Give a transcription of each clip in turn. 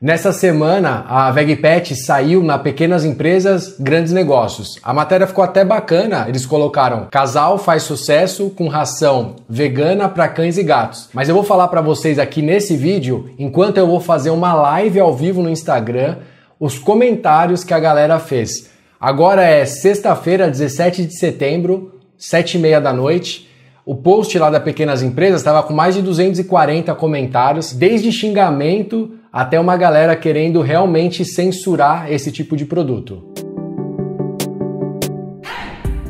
Nessa semana, a VegPet saiu na Pequenas Empresas, Grandes Negócios. A matéria ficou até bacana, eles colocaram: casal faz sucesso com ração vegana para cães e gatos. Mas eu vou falar para vocês aqui nesse vídeo, enquanto eu vou fazer uma live ao vivo no Instagram, os comentários que a galera fez. Agora é sexta-feira, 17 de setembro, 7 e meia da noite. O post lá da Pequenas Empresas estava com mais de 240 comentários, desde xingamento até uma galera querendo realmente censurar esse tipo de produto.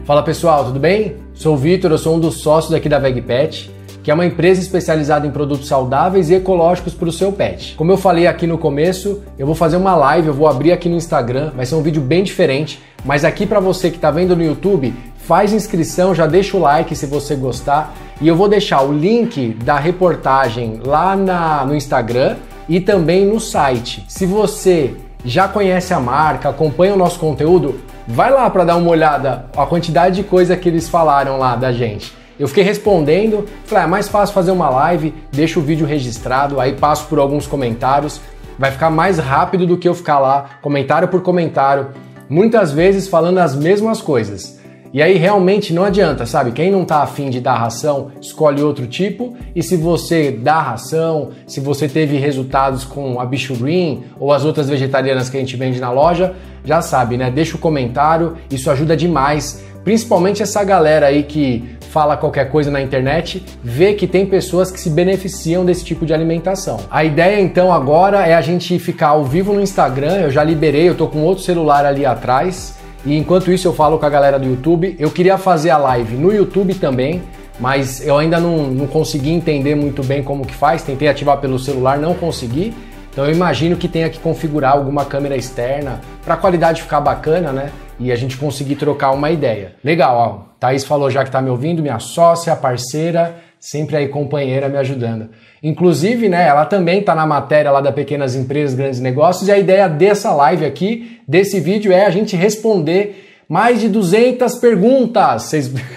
Fala pessoal, tudo bem? Sou o Vitor, eu sou um dos sócios aqui da VegPet, que é uma empresa especializada em produtos saudáveis e ecológicos para o seu pet. Como eu falei aqui no começo, eu vou fazer uma live, eu vou abrir aqui no Instagram, vai ser um vídeo bem diferente, mas aqui para você que está vendo no YouTube, faz inscrição, já deixa o like se você gostar e eu vou deixar o link da reportagem lá na, no Instagram e também no site. Se você já conhece a marca, acompanha o nosso conteúdo, vai lá para dar uma olhada a quantidade de coisa que eles falaram lá da gente. Eu fiquei respondendo, falei, ah, é mais fácil fazer uma live, deixa o vídeo registrado, aí passo por alguns comentários, vai ficar mais rápido do que eu ficar lá, comentário por comentário, muitas vezes falando as mesmas coisas. E aí realmente não adianta, sabe? Quem não tá afim de dar ração, escolhe outro tipo. E se você dá ração, se você teve resultados com a Bicho Green ou as outras vegetarianas que a gente vende na loja, já sabe, né? Deixa o um comentário, isso ajuda demais. Principalmente essa galera aí que fala qualquer coisa na internet, vê que tem pessoas que se beneficiam desse tipo de alimentação. A ideia então agora é a gente ficar ao vivo no Instagram, eu já liberei, eu tô com outro celular ali atrás e enquanto isso eu falo com a galera do YouTube. Eu queria fazer a live no YouTube também, mas eu ainda não, não consegui entender muito bem como que faz. Tentei ativar pelo celular, não consegui. Então eu imagino que tenha que configurar alguma câmera externa para a qualidade ficar bacana, né? E a gente conseguir trocar uma ideia. Legal, ó. Thaís falou já que tá me ouvindo, minha sócia, parceira sempre aí companheira me ajudando. Inclusive, né, ela também está na matéria lá da Pequenas Empresas, Grandes Negócios, e a ideia dessa live aqui, desse vídeo, é a gente responder mais de 200 perguntas.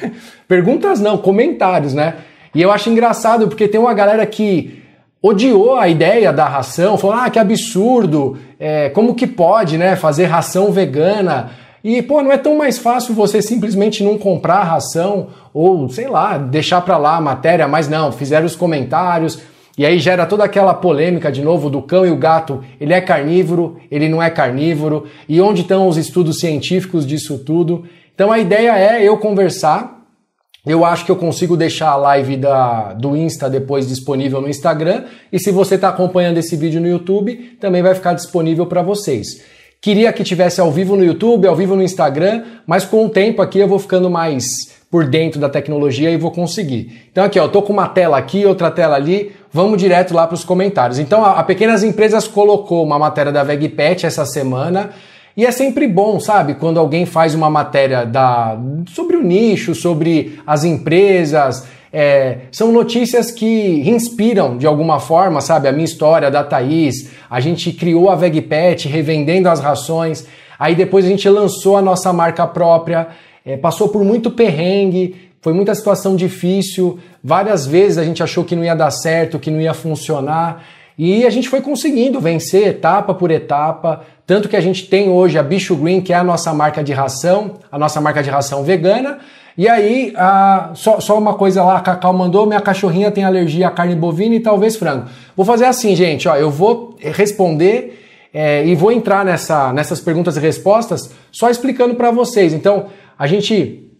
perguntas não, comentários, né? E eu acho engraçado porque tem uma galera que odiou a ideia da ração, falou, ah, que absurdo, é, como que pode, né, fazer ração vegana? E, pô, não é tão mais fácil você simplesmente não comprar ração ou, sei lá, deixar para lá a matéria, mas não, fizeram os comentários, e aí gera toda aquela polêmica de novo do cão e o gato. Ele é carnívoro, ele não é carnívoro, e onde estão os estudos científicos disso tudo? Então a ideia é eu conversar. Eu acho que eu consigo deixar a live da, do Insta depois disponível no Instagram. E se você está acompanhando esse vídeo no YouTube, também vai ficar disponível para vocês. Queria que tivesse ao vivo no YouTube, ao vivo no Instagram, mas com o tempo aqui eu vou ficando mais por dentro da tecnologia e vou conseguir. Então aqui, ó, eu tô com uma tela aqui, outra tela ali, vamos direto lá para os comentários. Então a, a Pequenas Empresas colocou uma matéria da VegPet essa semana, e é sempre bom, sabe, quando alguém faz uma matéria da, sobre o nicho, sobre as empresas, é, são notícias que inspiram de alguma forma, sabe? A minha história da Thaís, a gente criou a VegPet revendendo as rações, aí depois a gente lançou a nossa marca própria, é, passou por muito perrengue, foi muita situação difícil, várias vezes a gente achou que não ia dar certo, que não ia funcionar. E a gente foi conseguindo vencer etapa por etapa, tanto que a gente tem hoje a Bicho Green, que é a nossa marca de ração, a nossa marca de ração vegana, e aí, ah, só, só, uma coisa lá, a Cacau mandou, minha cachorrinha tem alergia à carne bovina e talvez frango. Vou fazer assim, gente, ó, eu vou responder é, e vou entrar nessa, nessas perguntas e respostas só explicando para vocês. Então, a gente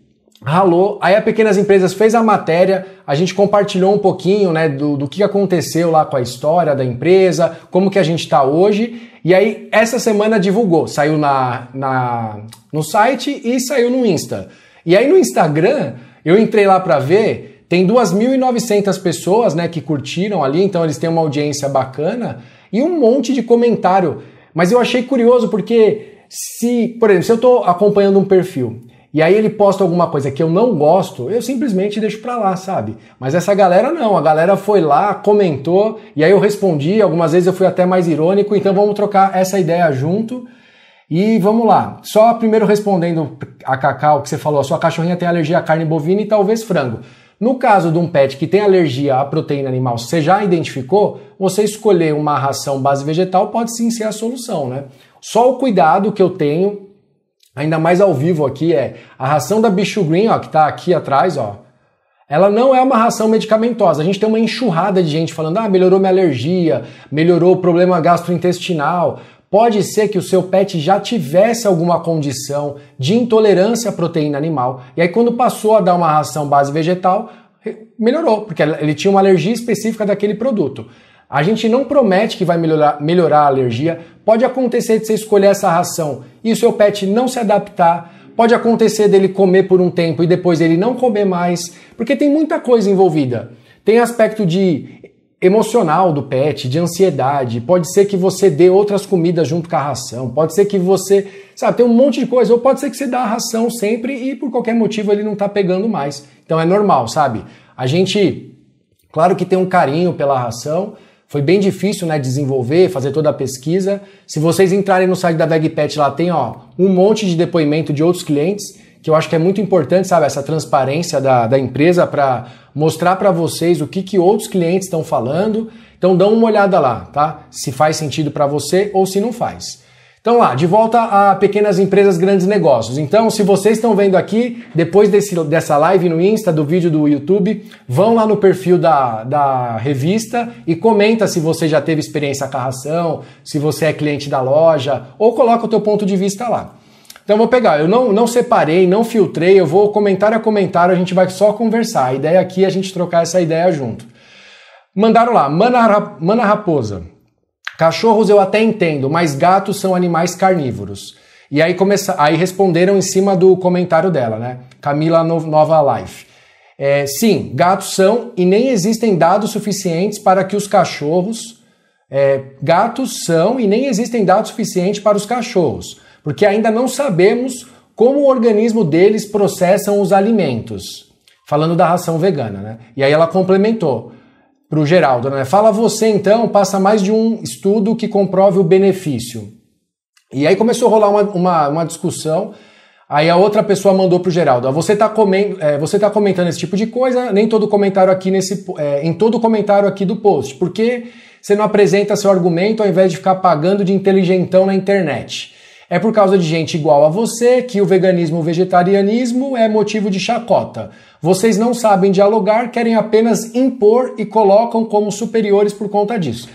ralou, aí a Pequenas Empresas fez a matéria, a gente compartilhou um pouquinho né, do, do que aconteceu lá com a história da empresa, como que a gente está hoje, e aí essa semana divulgou, saiu na, na, no site e saiu no Insta. E aí no Instagram, eu entrei lá para ver, tem 2.900 pessoas, né, que curtiram ali, então eles têm uma audiência bacana e um monte de comentário. Mas eu achei curioso porque se, por exemplo, se eu estou acompanhando um perfil e aí ele posta alguma coisa que eu não gosto, eu simplesmente deixo para lá, sabe? Mas essa galera não, a galera foi lá, comentou, e aí eu respondi, algumas vezes eu fui até mais irônico, então vamos trocar essa ideia junto. E vamos lá, só primeiro respondendo a Cacau, que você falou, a sua cachorrinha tem alergia à carne bovina e talvez frango. No caso de um pet que tem alergia à proteína animal, você já identificou, você escolher uma ração base vegetal pode sim ser a solução, né? Só o cuidado que eu tenho, ainda mais ao vivo aqui, é a ração da Bicho Green, ó, que tá aqui atrás, ó, ela não é uma ração medicamentosa. A gente tem uma enxurrada de gente falando: ah, melhorou minha alergia, melhorou o problema gastrointestinal. Pode ser que o seu pet já tivesse alguma condição de intolerância à proteína animal, e aí quando passou a dar uma ração base vegetal, melhorou, porque ele tinha uma alergia específica daquele produto. A gente não promete que vai melhorar, melhorar a alergia. Pode acontecer de você escolher essa ração e o seu pet não se adaptar. Pode acontecer dele comer por um tempo e depois ele não comer mais, porque tem muita coisa envolvida. Tem aspecto de emocional do pet, de ansiedade, pode ser que você dê outras comidas junto com a ração, pode ser que você, sabe, tem um monte de coisa, ou pode ser que você dá a ração sempre e por qualquer motivo ele não tá pegando mais. Então é normal, sabe? A gente, claro que tem um carinho pela ração, foi bem difícil, né, desenvolver, fazer toda a pesquisa. Se vocês entrarem no site da VegPet, lá tem, ó, um monte de depoimento de outros clientes que eu acho que é muito importante, sabe, essa transparência da, da empresa para mostrar para vocês o que, que outros clientes estão falando. Então dá uma olhada lá, tá? Se faz sentido para você ou se não faz. Então lá, de volta a pequenas empresas, grandes negócios. Então, se vocês estão vendo aqui, depois desse, dessa live no Insta, do vídeo do YouTube, vão lá no perfil da, da revista e comenta se você já teve experiência com a ração, se você é cliente da loja, ou coloca o teu ponto de vista lá. Então vou pegar, eu não, não separei, não filtrei, eu vou comentário a comentário, a gente vai só conversar. A ideia aqui é a gente trocar essa ideia junto. Mandaram lá, Mana, Mana Raposa. Cachorros eu até entendo, mas gatos são animais carnívoros. E aí, começa, aí responderam em cima do comentário dela, né? Camila Nova Life. É, sim, gatos são e nem existem dados suficientes para que os cachorros. É, gatos são e nem existem dados suficientes para os cachorros porque ainda não sabemos como o organismo deles processam os alimentos. Falando da ração vegana, né? E aí ela complementou para o Geraldo, né? Fala você então, passa mais de um estudo que comprove o benefício. E aí começou a rolar uma, uma, uma discussão. Aí a outra pessoa mandou pro Geraldo: você está comendo, é, você tá comentando esse tipo de coisa, nem todo comentário aqui nesse, é, em todo comentário aqui do post, porque você não apresenta seu argumento ao invés de ficar pagando de inteligentão na internet. É por causa de gente igual a você que o veganismo e o vegetarianismo é motivo de chacota. Vocês não sabem dialogar, querem apenas impor e colocam como superiores por conta disso.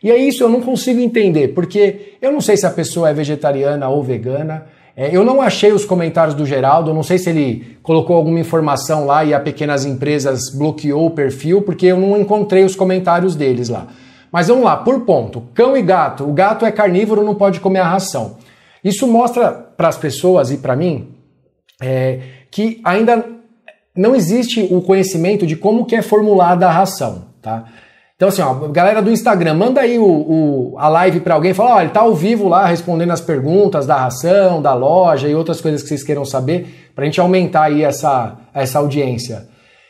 E é isso eu não consigo entender, porque eu não sei se a pessoa é vegetariana ou vegana. É, eu não achei os comentários do Geraldo, não sei se ele colocou alguma informação lá e a Pequenas Empresas bloqueou o perfil, porque eu não encontrei os comentários deles lá. Mas vamos lá, por ponto. Cão e gato. O gato é carnívoro, não pode comer a ração. Isso mostra para as pessoas e para mim é, que ainda não existe o conhecimento de como que é formulada a ração, tá? Então, assim, ó, galera do Instagram, manda aí o, o a live para alguém e fala: ó, ele tá ao vivo lá respondendo as perguntas da ração, da loja e outras coisas que vocês queiram saber, para a gente aumentar aí essa, essa audiência.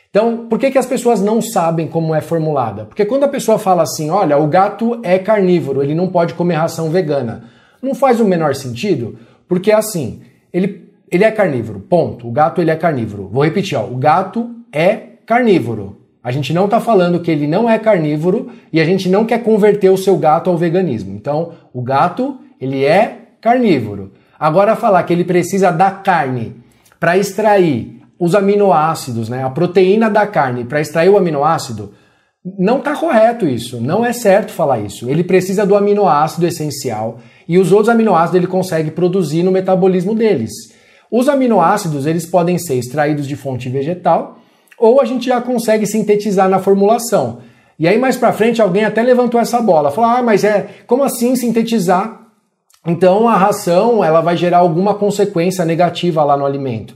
Então, por que, que as pessoas não sabem como é formulada? Porque quando a pessoa fala assim: olha, o gato é carnívoro, ele não pode comer ração vegana. Não faz o menor sentido, porque é assim, ele, ele é carnívoro, ponto. O gato ele é carnívoro. Vou repetir, ó, o gato é carnívoro. A gente não está falando que ele não é carnívoro e a gente não quer converter o seu gato ao veganismo. Então, o gato, ele é carnívoro. Agora, falar que ele precisa da carne para extrair os aminoácidos, né, a proteína da carne para extrair o aminoácido, não está correto isso. Não é certo falar isso. Ele precisa do aminoácido essencial, e os outros aminoácidos ele consegue produzir no metabolismo deles. Os aminoácidos eles podem ser extraídos de fonte vegetal ou a gente já consegue sintetizar na formulação. E aí mais para frente alguém até levantou essa bola, falou: "Ah, mas é, como assim sintetizar?" Então a ração, ela vai gerar alguma consequência negativa lá no alimento.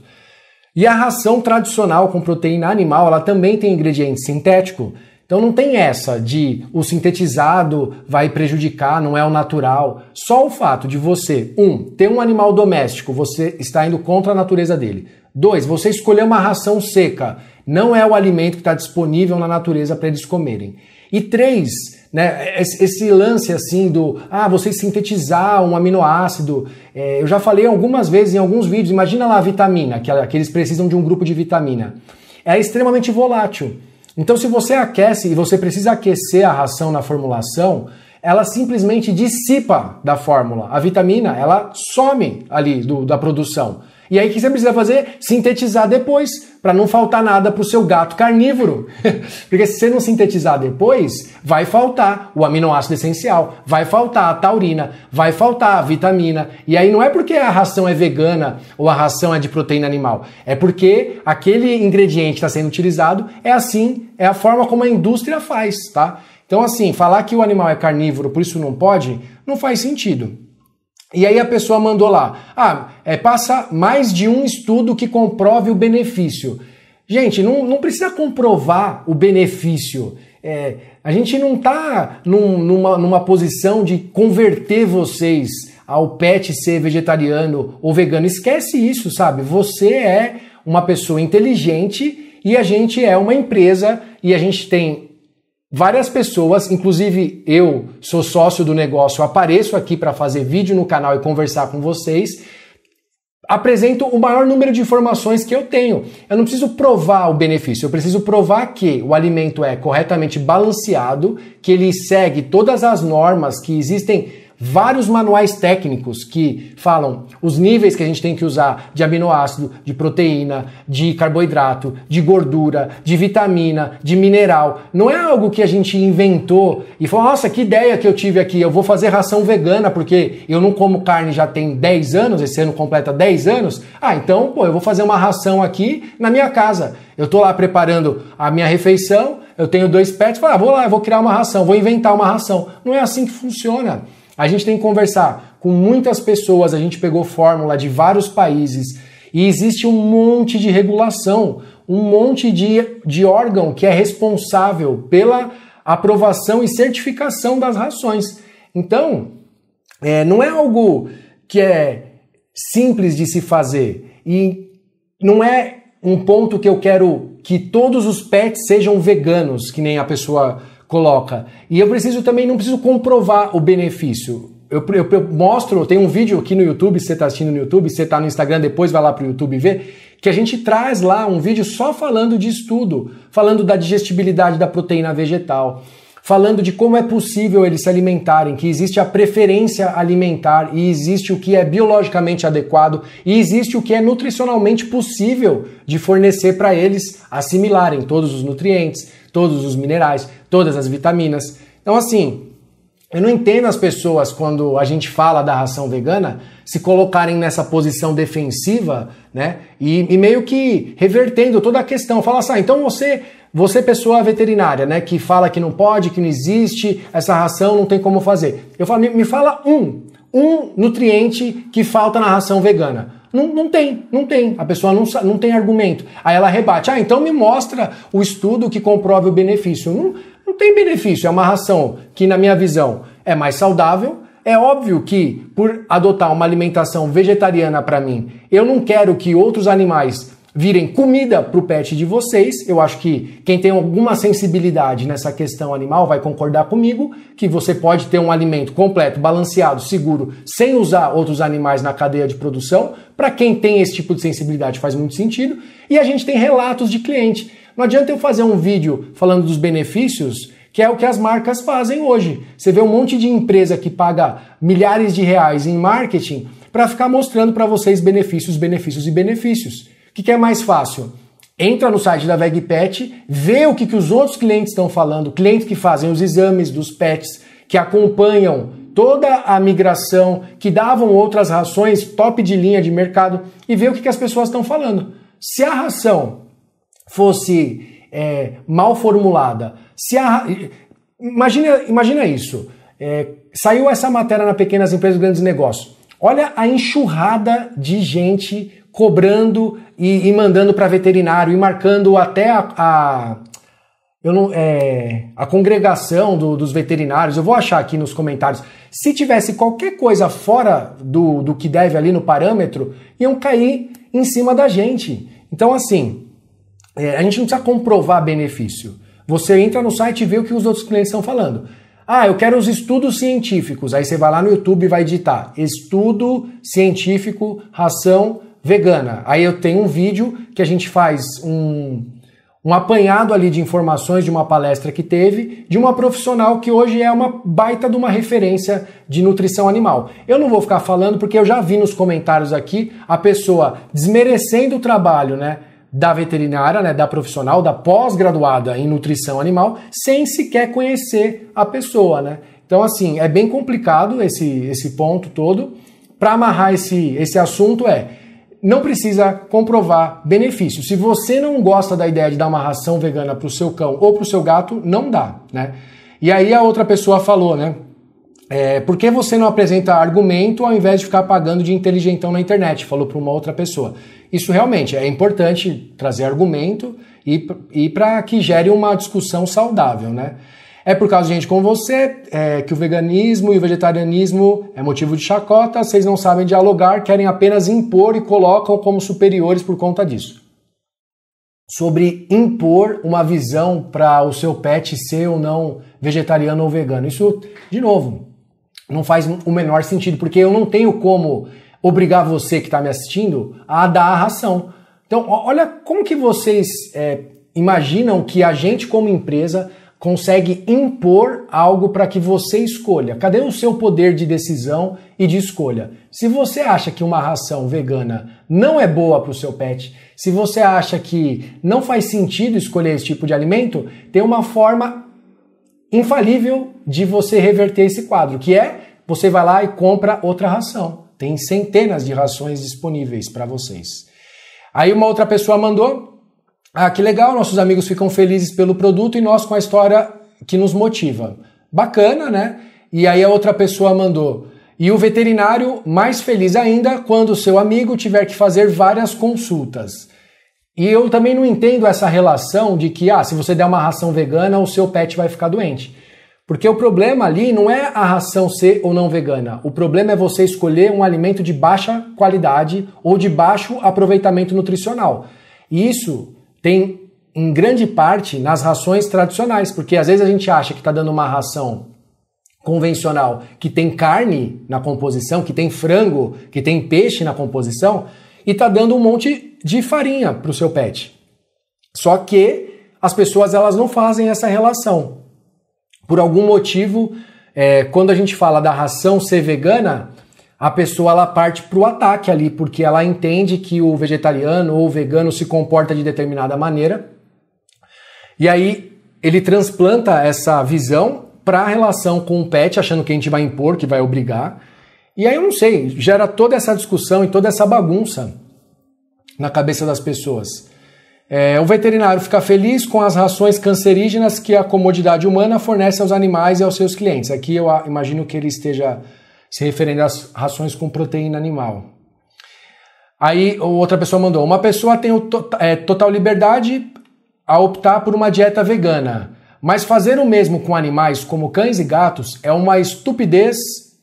E a ração tradicional com proteína animal, ela também tem ingrediente sintético. Então não tem essa de o sintetizado vai prejudicar, não é o natural. Só o fato de você, um, ter um animal doméstico, você está indo contra a natureza dele. Dois, você escolher uma ração seca, não é o alimento que está disponível na natureza para eles comerem. E três, né, esse lance assim do ah, você sintetizar um aminoácido. É, eu já falei algumas vezes em alguns vídeos, imagina lá a vitamina, que, é, que eles precisam de um grupo de vitamina. É extremamente volátil. Então, se você aquece e você precisa aquecer a ração na formulação, ela simplesmente dissipa da fórmula. A vitamina, ela some ali do, da produção. E aí o que você precisa fazer? Sintetizar depois para não faltar nada para o seu gato carnívoro. Porque se você não sintetizar depois, vai faltar o aminoácido essencial, vai faltar a taurina, vai faltar a vitamina. E aí não é porque a ração é vegana ou a ração é de proteína animal, é porque aquele ingrediente está sendo utilizado é assim, é a forma como a indústria faz, tá? Então assim, falar que o animal é carnívoro, por isso não pode, não faz sentido. E aí a pessoa mandou lá: ah, é, passa mais de um estudo que comprove o benefício. Gente, não, não precisa comprovar o benefício. É, a gente não está num, numa, numa posição de converter vocês ao pet ser vegetariano ou vegano. Esquece isso, sabe? Você é uma pessoa inteligente e a gente é uma empresa e a gente tem Várias pessoas, inclusive eu sou sócio do negócio, apareço aqui para fazer vídeo no canal e conversar com vocês, apresento o maior número de informações que eu tenho. Eu não preciso provar o benefício, eu preciso provar que o alimento é corretamente balanceado, que ele segue todas as normas que existem vários manuais técnicos que falam os níveis que a gente tem que usar de aminoácido, de proteína, de carboidrato, de gordura, de vitamina, de mineral. Não é algo que a gente inventou e falou: nossa, que ideia que eu tive aqui, eu vou fazer ração vegana porque eu não como carne já tem 10 anos, esse ano completa 10 anos. Ah, então, pô, eu vou fazer uma ração aqui na minha casa. Eu tô lá preparando a minha refeição, eu tenho dois pets, falo, ah, vou lá, eu vou criar uma ração, vou inventar uma ração. Não é assim que funciona. A gente tem que conversar com muitas pessoas, a gente pegou fórmula de vários países e existe um monte de regulação, um monte de, de órgão que é responsável pela aprovação e certificação das rações. Então, é, não é algo que é simples de se fazer e não é um ponto que eu quero que todos os pets sejam veganos, que nem a pessoa coloca. E eu preciso também, não preciso comprovar o benefício. Eu, eu, eu mostro, tem um vídeo aqui no YouTube, se você está assistindo no YouTube, se você está no Instagram, depois vai lá para o YouTube ver, que a gente traz lá um vídeo só falando de estudo, falando da digestibilidade da proteína vegetal, falando de como é possível eles se alimentarem, que existe a preferência alimentar e existe o que é biologicamente adequado e existe o que é nutricionalmente possível de fornecer para eles assimilarem todos os nutrientes, todos os minerais, todas as vitaminas. Então, assim, eu não entendo as pessoas quando a gente fala da ração vegana se colocarem nessa posição defensiva, né? E, e meio que revertendo toda a questão. Fala assim, ah, então você, você é pessoa veterinária, né, que fala que não pode, que não existe, essa ração não tem como fazer. Eu falo, me, me fala um, um nutriente que falta na ração vegana. Não, não tem, não tem. A pessoa não, não tem argumento. Aí ela rebate. Ah, então me mostra o estudo que comprove o benefício. Não, não tem benefício. É uma ração que, na minha visão, é mais saudável. É óbvio que, por adotar uma alimentação vegetariana para mim, eu não quero que outros animais virem comida para o pet de vocês. Eu acho que quem tem alguma sensibilidade nessa questão animal vai concordar comigo que você pode ter um alimento completo, balanceado, seguro, sem usar outros animais na cadeia de produção. Para quem tem esse tipo de sensibilidade faz muito sentido. E a gente tem relatos de cliente não adianta eu fazer um vídeo falando dos benefícios, que é o que as marcas fazem hoje. Você vê um monte de empresa que paga milhares de reais em marketing para ficar mostrando para vocês benefícios, benefícios e benefícios. O que, que é mais fácil? entra no site da VegPet, vê o que, que os outros clientes estão falando, clientes que fazem os exames dos pets, que acompanham toda a migração, que davam outras rações top de linha de mercado e vê o que, que as pessoas estão falando. Se a ração fosse é, mal formulada, se a, imagina, imagina isso. É, saiu essa matéria na Pequenas Empresas e Grandes Negócios. Olha a enxurrada de gente cobrando e, e mandando para veterinário e marcando até a, a eu não, é, a congregação do, dos veterinários, eu vou achar aqui nos comentários. Se tivesse qualquer coisa fora do, do que deve ali no parâmetro, iam cair em cima da gente. Então, assim, é, a gente não precisa comprovar benefício. Você entra no site e vê o que os outros clientes estão falando. Ah, eu quero os estudos científicos. Aí você vai lá no YouTube e vai digitar estudo científico ração vegana. Aí eu tenho um vídeo que a gente faz um, um apanhado ali de informações de uma palestra que teve, de uma profissional que hoje é uma baita de uma referência de nutrição animal. Eu não vou ficar falando porque eu já vi nos comentários aqui a pessoa desmerecendo o trabalho, né? da veterinária, né, da profissional, da pós-graduada em nutrição animal, sem sequer conhecer a pessoa, né? Então, assim, é bem complicado esse, esse ponto todo. Para amarrar esse, esse assunto é, não precisa comprovar benefício. Se você não gosta da ideia de dar uma ração vegana para o seu cão ou para o seu gato, não dá, né? E aí a outra pessoa falou, né? É, por que você não apresenta argumento ao invés de ficar pagando de inteligentão na internet? Falou para uma outra pessoa. Isso realmente é importante trazer argumento e, e para que gere uma discussão saudável, né? É por causa de gente como você é, que o veganismo e o vegetarianismo é motivo de chacota, vocês não sabem dialogar, querem apenas impor e colocam como superiores por conta disso. Sobre impor uma visão para o seu pet ser ou não vegetariano ou vegano. Isso, de novo, não faz o menor sentido, porque eu não tenho como obrigar você que está me assistindo a dar a ração. Então, olha como que vocês é, imaginam que a gente, como empresa, consegue impor algo para que você escolha. Cadê o seu poder de decisão e de escolha? Se você acha que uma ração vegana não é boa para o seu pet, se você acha que não faz sentido escolher esse tipo de alimento, tem uma forma infalível de você reverter esse quadro, que é você vai lá e compra outra ração. Tem centenas de rações disponíveis para vocês. Aí uma outra pessoa mandou: "Ah, que legal, nossos amigos ficam felizes pelo produto e nós com a história que nos motiva". Bacana, né? E aí a outra pessoa mandou: "E o veterinário mais feliz ainda quando o seu amigo tiver que fazer várias consultas". E eu também não entendo essa relação de que, ah, se você der uma ração vegana, o seu pet vai ficar doente. Porque o problema ali não é a ração ser ou não vegana. O problema é você escolher um alimento de baixa qualidade ou de baixo aproveitamento nutricional. E isso tem em grande parte nas rações tradicionais, porque às vezes a gente acha que está dando uma ração convencional que tem carne na composição, que tem frango, que tem peixe na composição, e está dando um monte de farinha para o seu pet. Só que as pessoas elas não fazem essa relação. Por algum motivo, é, quando a gente fala da ração ser vegana, a pessoa ela parte para o ataque ali, porque ela entende que o vegetariano ou o vegano se comporta de determinada maneira. E aí ele transplanta essa visão para a relação com o pet, achando que a gente vai impor, que vai obrigar. E aí eu não sei, gera toda essa discussão e toda essa bagunça na cabeça das pessoas. É, o veterinário fica feliz com as rações cancerígenas que a comodidade humana fornece aos animais e aos seus clientes. Aqui eu imagino que ele esteja se referindo às rações com proteína animal. Aí outra pessoa mandou: uma pessoa tem to é, total liberdade a optar por uma dieta vegana, mas fazer o mesmo com animais como cães e gatos é uma estupidez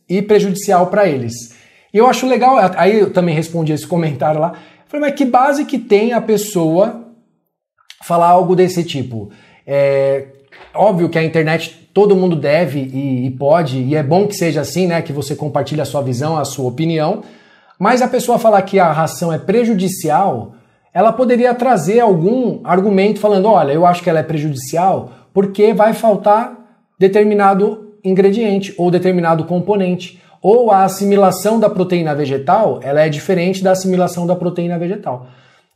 e prejudicial para eles. E eu acho legal, aí eu também respondi esse comentário lá. Falei, mas que base que tem a pessoa falar algo desse tipo. É óbvio que a internet todo mundo deve e, e, pode, e é bom que seja assim, né? Que você compartilhe a sua visão, a sua opinião. Mas a pessoa falar que a ração é prejudicial, ela poderia trazer algum argumento falando: olha, eu acho que ela é prejudicial porque vai faltar determinado ingrediente ou determinado componente. Ou a assimilação da proteína vegetal, ela é diferente da assimilação da proteína vegetal,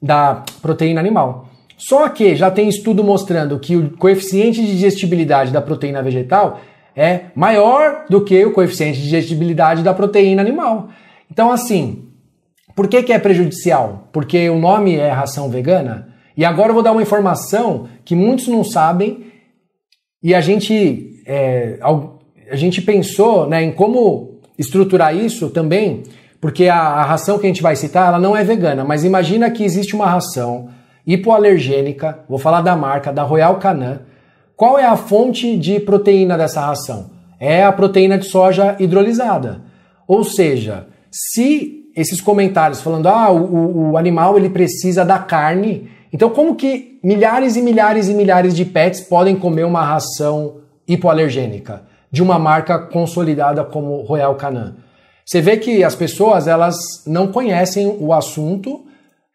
da proteína animal. Só que já tem estudo mostrando que o coeficiente de digestibilidade da proteína vegetal é maior do que o coeficiente de digestibilidade da proteína animal. Então, assim, por que, que é prejudicial? Porque o nome é ração vegana? E agora eu vou dar uma informação que muitos não sabem e a gente, é, a gente pensou né, em como estruturar isso também, porque a, a ração que a gente vai citar ela não é vegana, mas imagina que existe uma ração hipoalergênica, vou falar da marca, da Royal Canin. Qual é a fonte de proteína dessa ração? É a proteína de soja hidrolisada. Ou seja, se esses comentários falando ah, o, o animal ele precisa da carne, então como que milhares e milhares e milhares de pets podem comer uma ração hipoalergênica de uma marca consolidada como Royal Canin? Você vê que as pessoas elas não conhecem o assunto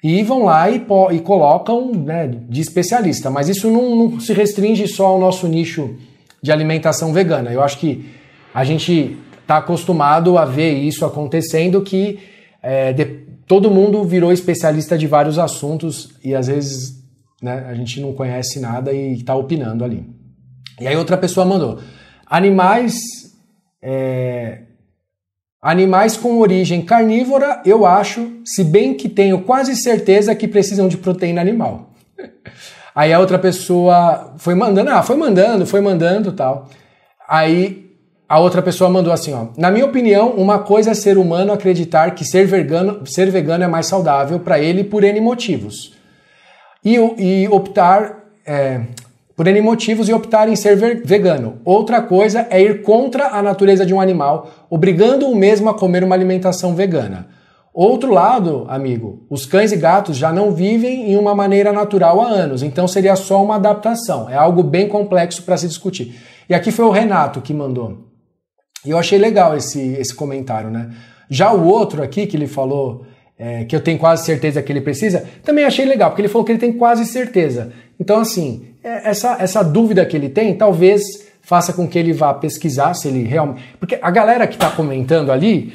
e vão lá e, e colocam né, de especialista. Mas isso não, não se restringe só ao nosso nicho de alimentação vegana. Eu acho que a gente está acostumado a ver isso acontecendo que é, de, todo mundo virou especialista de vários assuntos e às vezes né, a gente não conhece nada e está opinando ali. E aí outra pessoa mandou: animais é, Animais com origem carnívora, eu acho, se bem que tenho quase certeza que precisam de proteína animal. Aí a outra pessoa foi mandando, ah, foi mandando, foi mandando tal. Aí a outra pessoa mandou assim, ó. Na minha opinião, uma coisa é ser humano acreditar que ser vegano, ser vegano é mais saudável para ele por N motivos. E, e optar. É, por N motivos e optar em ser vegano. Outra coisa é ir contra a natureza de um animal, obrigando o mesmo a comer uma alimentação vegana. Outro lado, amigo, os cães e gatos já não vivem em uma maneira natural há anos, então seria só uma adaptação. É algo bem complexo para se discutir. E aqui foi o Renato que mandou. E eu achei legal esse, esse comentário, né? Já o outro aqui que ele falou é, que eu tenho quase certeza que ele precisa, também achei legal, porque ele falou que ele tem quase certeza. Então, assim, é, essa, essa dúvida que ele tem, talvez faça com que ele vá pesquisar se ele realmente. Porque a galera que está comentando ali,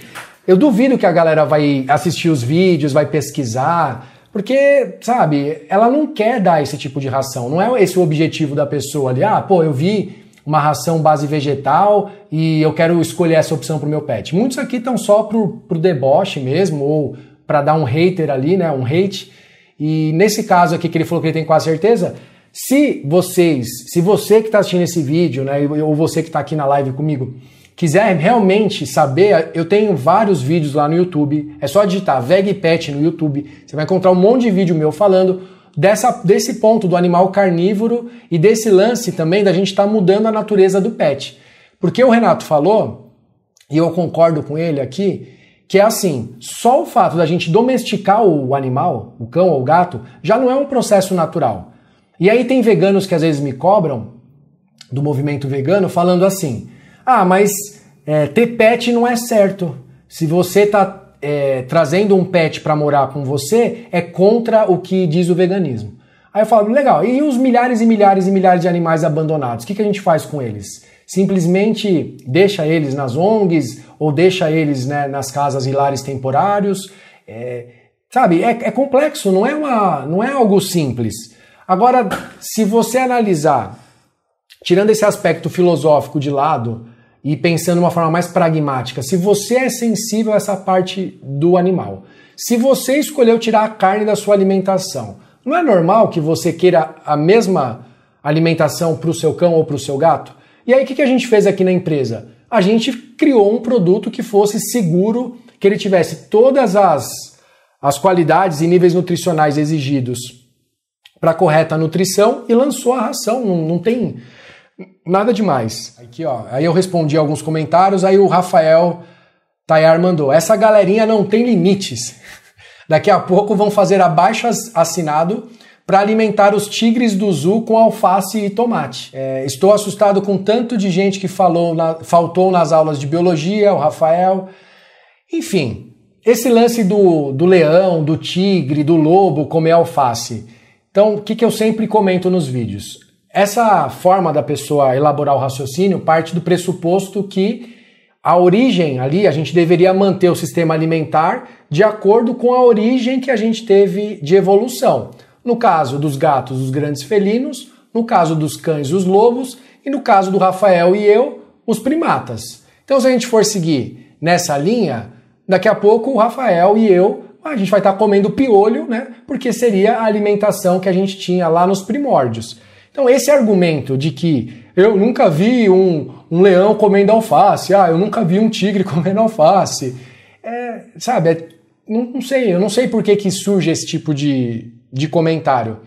eu duvido que a galera vai assistir os vídeos, vai pesquisar. Porque, sabe, ela não quer dar esse tipo de ração. Não é esse o objetivo da pessoa ali. Ah, pô, eu vi uma ração base vegetal e eu quero escolher essa opção para o meu pet. Muitos aqui estão só pro, pro deboche mesmo, ou para dar um hater ali, né? Um hate. E nesse caso aqui que ele falou que ele tem quase certeza, se vocês, se você que está assistindo esse vídeo, né, ou você que está aqui na live comigo, quiser realmente saber, eu tenho vários vídeos lá no YouTube. É só digitar VegPet no YouTube. Você vai encontrar um monte de vídeo meu falando dessa, desse ponto do animal carnívoro e desse lance também da gente estar tá mudando a natureza do pet. Porque o Renato falou, e eu concordo com ele aqui, que é assim, só o fato da gente domesticar o animal, o cão ou o gato, já não é um processo natural. E aí tem veganos que às vezes me cobram do movimento vegano falando assim: "Ah, mas é, ter pet não é certo. Se você está é, trazendo um pet para morar com você, é contra o que diz o veganismo." Aí eu falo: "Legal. E os milhares e milhares e milhares de animais abandonados, o que, que a gente faz com eles?" Simplesmente deixa eles nas ONGs ou deixa eles né, nas casas e lares temporários. É, sabe, é, é, complexo, não é, uma, não é algo simples. Agora, se você analisar, tirando esse aspecto filosófico de lado e pensando de uma forma mais pragmática, se você é sensível a essa parte do animal, se você escolheu tirar a carne da sua alimentação, não é normal que você queira a mesma alimentação para o seu cão ou para o seu gato? E aí, o que, que a gente fez aqui na empresa? a gente criou um produto que fosse seguro, que ele tivesse todas as, as qualidades e níveis nutricionais exigidos para correta nutrição e lançou a ração. Não, não tem nada demais. Aqui, ó. Aí eu respondi alguns comentários, aí o Rafael Tayar mandou: essa galerinha não tem limites. Daqui a pouco vão fazer abaixo assinado para alimentar os tigres do zoo com alface e tomate. É, estou assustado com tanto de gente que falou na, faltou nas aulas de biologia, o Rafael. Enfim, esse lance do, do leão, do tigre, do lobo comer alface. Então, o que, que eu sempre comento nos vídeos? Essa forma da pessoa elaborar o raciocínio parte do pressuposto que a origem ali, a gente deveria manter o sistema alimentar de acordo com a origem que a gente teve de evolução. No caso dos gatos, os grandes felinos, no caso dos cães, os lobos, e no caso do Rafael e eu, os primatas. Então, se a gente for seguir nessa linha, daqui a pouco o Rafael e eu, a gente vai estar tá comendo piolho, né? Porque seria a alimentação que a gente tinha lá nos primórdios. Então, esse argumento de que eu nunca vi um, um leão comendo alface, ah, eu nunca vi um tigre comendo alface, é, sabe, é, não, não, sei, eu não sei por que, que surge esse tipo de, de comentário.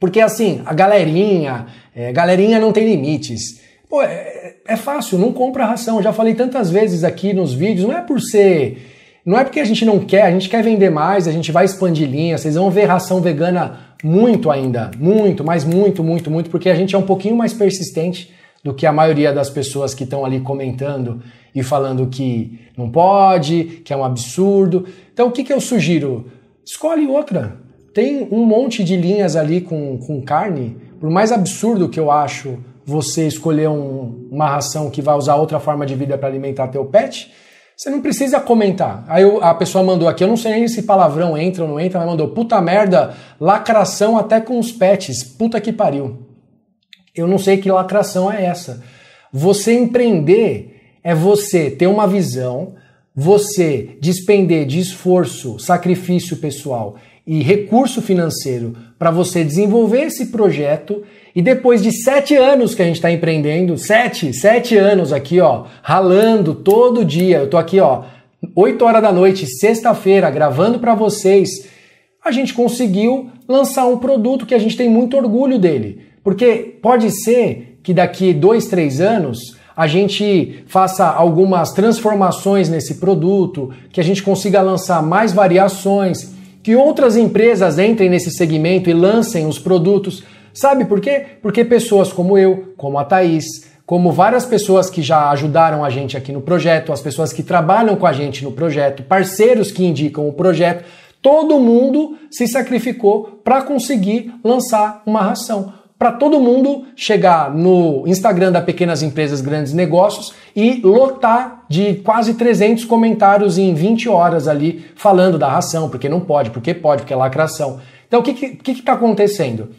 Porque assim, a galerinha, é, galerinha não tem limites. Pô, é, é fácil, não compra ração. Eu já falei tantas vezes aqui nos vídeos, não é por ser. Não é porque a gente não quer, a gente quer vender mais, a gente vai expandir linha, vocês vão ver ração vegana muito ainda, muito, mas muito, muito, muito, porque a gente é um pouquinho mais persistente do que a maioria das pessoas que estão ali comentando e falando que não pode, que é um absurdo. Então o que, que eu sugiro? Escolhe outra tem um monte de linhas ali com, com carne. Por mais absurdo que eu acho você escolher um, uma ração que vai usar outra forma de vida para alimentar teu pet, você não precisa comentar. Aí eu, a pessoa mandou aqui, eu não sei nem se palavrão entra ou não entra, mas mandou puta merda, lacração até com os pets, puta que pariu. Eu não sei que lacração é essa. Você empreender é você ter uma visão, você despender de esforço, sacrifício pessoal e recurso financeiro para você desenvolver esse projeto. E depois de sete anos que a gente está empreendendo, sete, sete anos aqui, ó, ralando todo dia. Eu tô aqui, ó, 8 horas da noite, sexta-feira, gravando para vocês. A gente conseguiu lançar um produto que a gente tem muito orgulho dele. Porque pode ser que daqui dois, três anos a gente faça algumas transformações nesse produto, que a gente consiga lançar mais variações que outras empresas entrem nesse segmento e lancem os produtos. Sabe por quê? Porque pessoas como eu, como a Thaís, como várias pessoas que já ajudaram a gente aqui no projeto, as pessoas que trabalham com a gente no projeto, parceiros que indicam o projeto, todo mundo se sacrificou para conseguir lançar uma ração para todo mundo chegar no Instagram da Pequenas Empresas Grandes Negócios e lotar de quase 300 comentários em 20 horas ali falando da ração, porque não pode, porque pode, porque é lacração. Então o que está que, que tá acontecendo?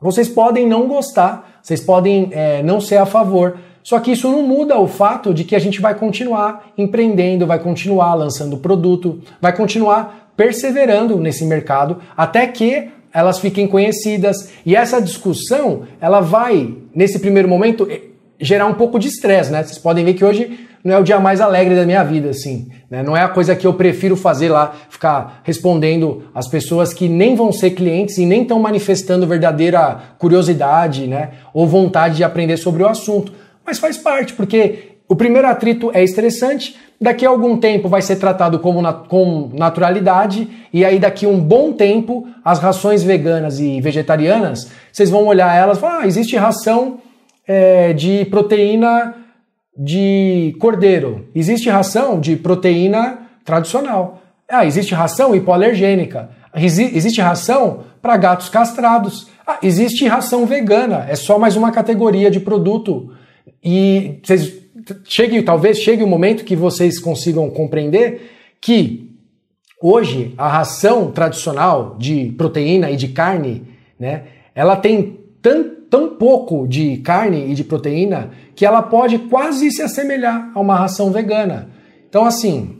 Vocês podem não gostar, vocês podem é, não ser a favor, só que isso não muda o fato de que a gente vai continuar empreendendo, vai continuar lançando produto, vai continuar perseverando nesse mercado até que elas fiquem conhecidas. E essa discussão, ela vai, nesse primeiro momento, eh, gerar um pouco de estresse, né? Vocês podem ver que hoje não é o dia mais alegre da minha vida, assim. Né? Não é a coisa que eu prefiro fazer lá, ficar respondendo as pessoas que nem vão ser clientes e nem estão manifestando verdadeira curiosidade, né? Ou vontade de aprender sobre o assunto. Mas faz parte, porque o primeiro atrito é estressante, daqui a algum tempo vai ser tratado como na, com naturalidade, e aí daqui a um bom tempo, as rações veganas e vegetarianas, vocês vão olhar elas e falar, ah, existe ração é, de proteína de cordeiro, existe ração de proteína tradicional, ah, existe ração hipoalergênica, existe ração para gatos castrados, ah, existe ração vegana, é só mais uma categoria de produto, e vocês chegue, talvez chegue o um momento que vocês consigam compreender que hoje a ração tradicional de proteína e de carne, né, ela tem tão, tão pouco de carne e de proteína que ela pode quase se assemelhar a uma ração vegana. Então, assim,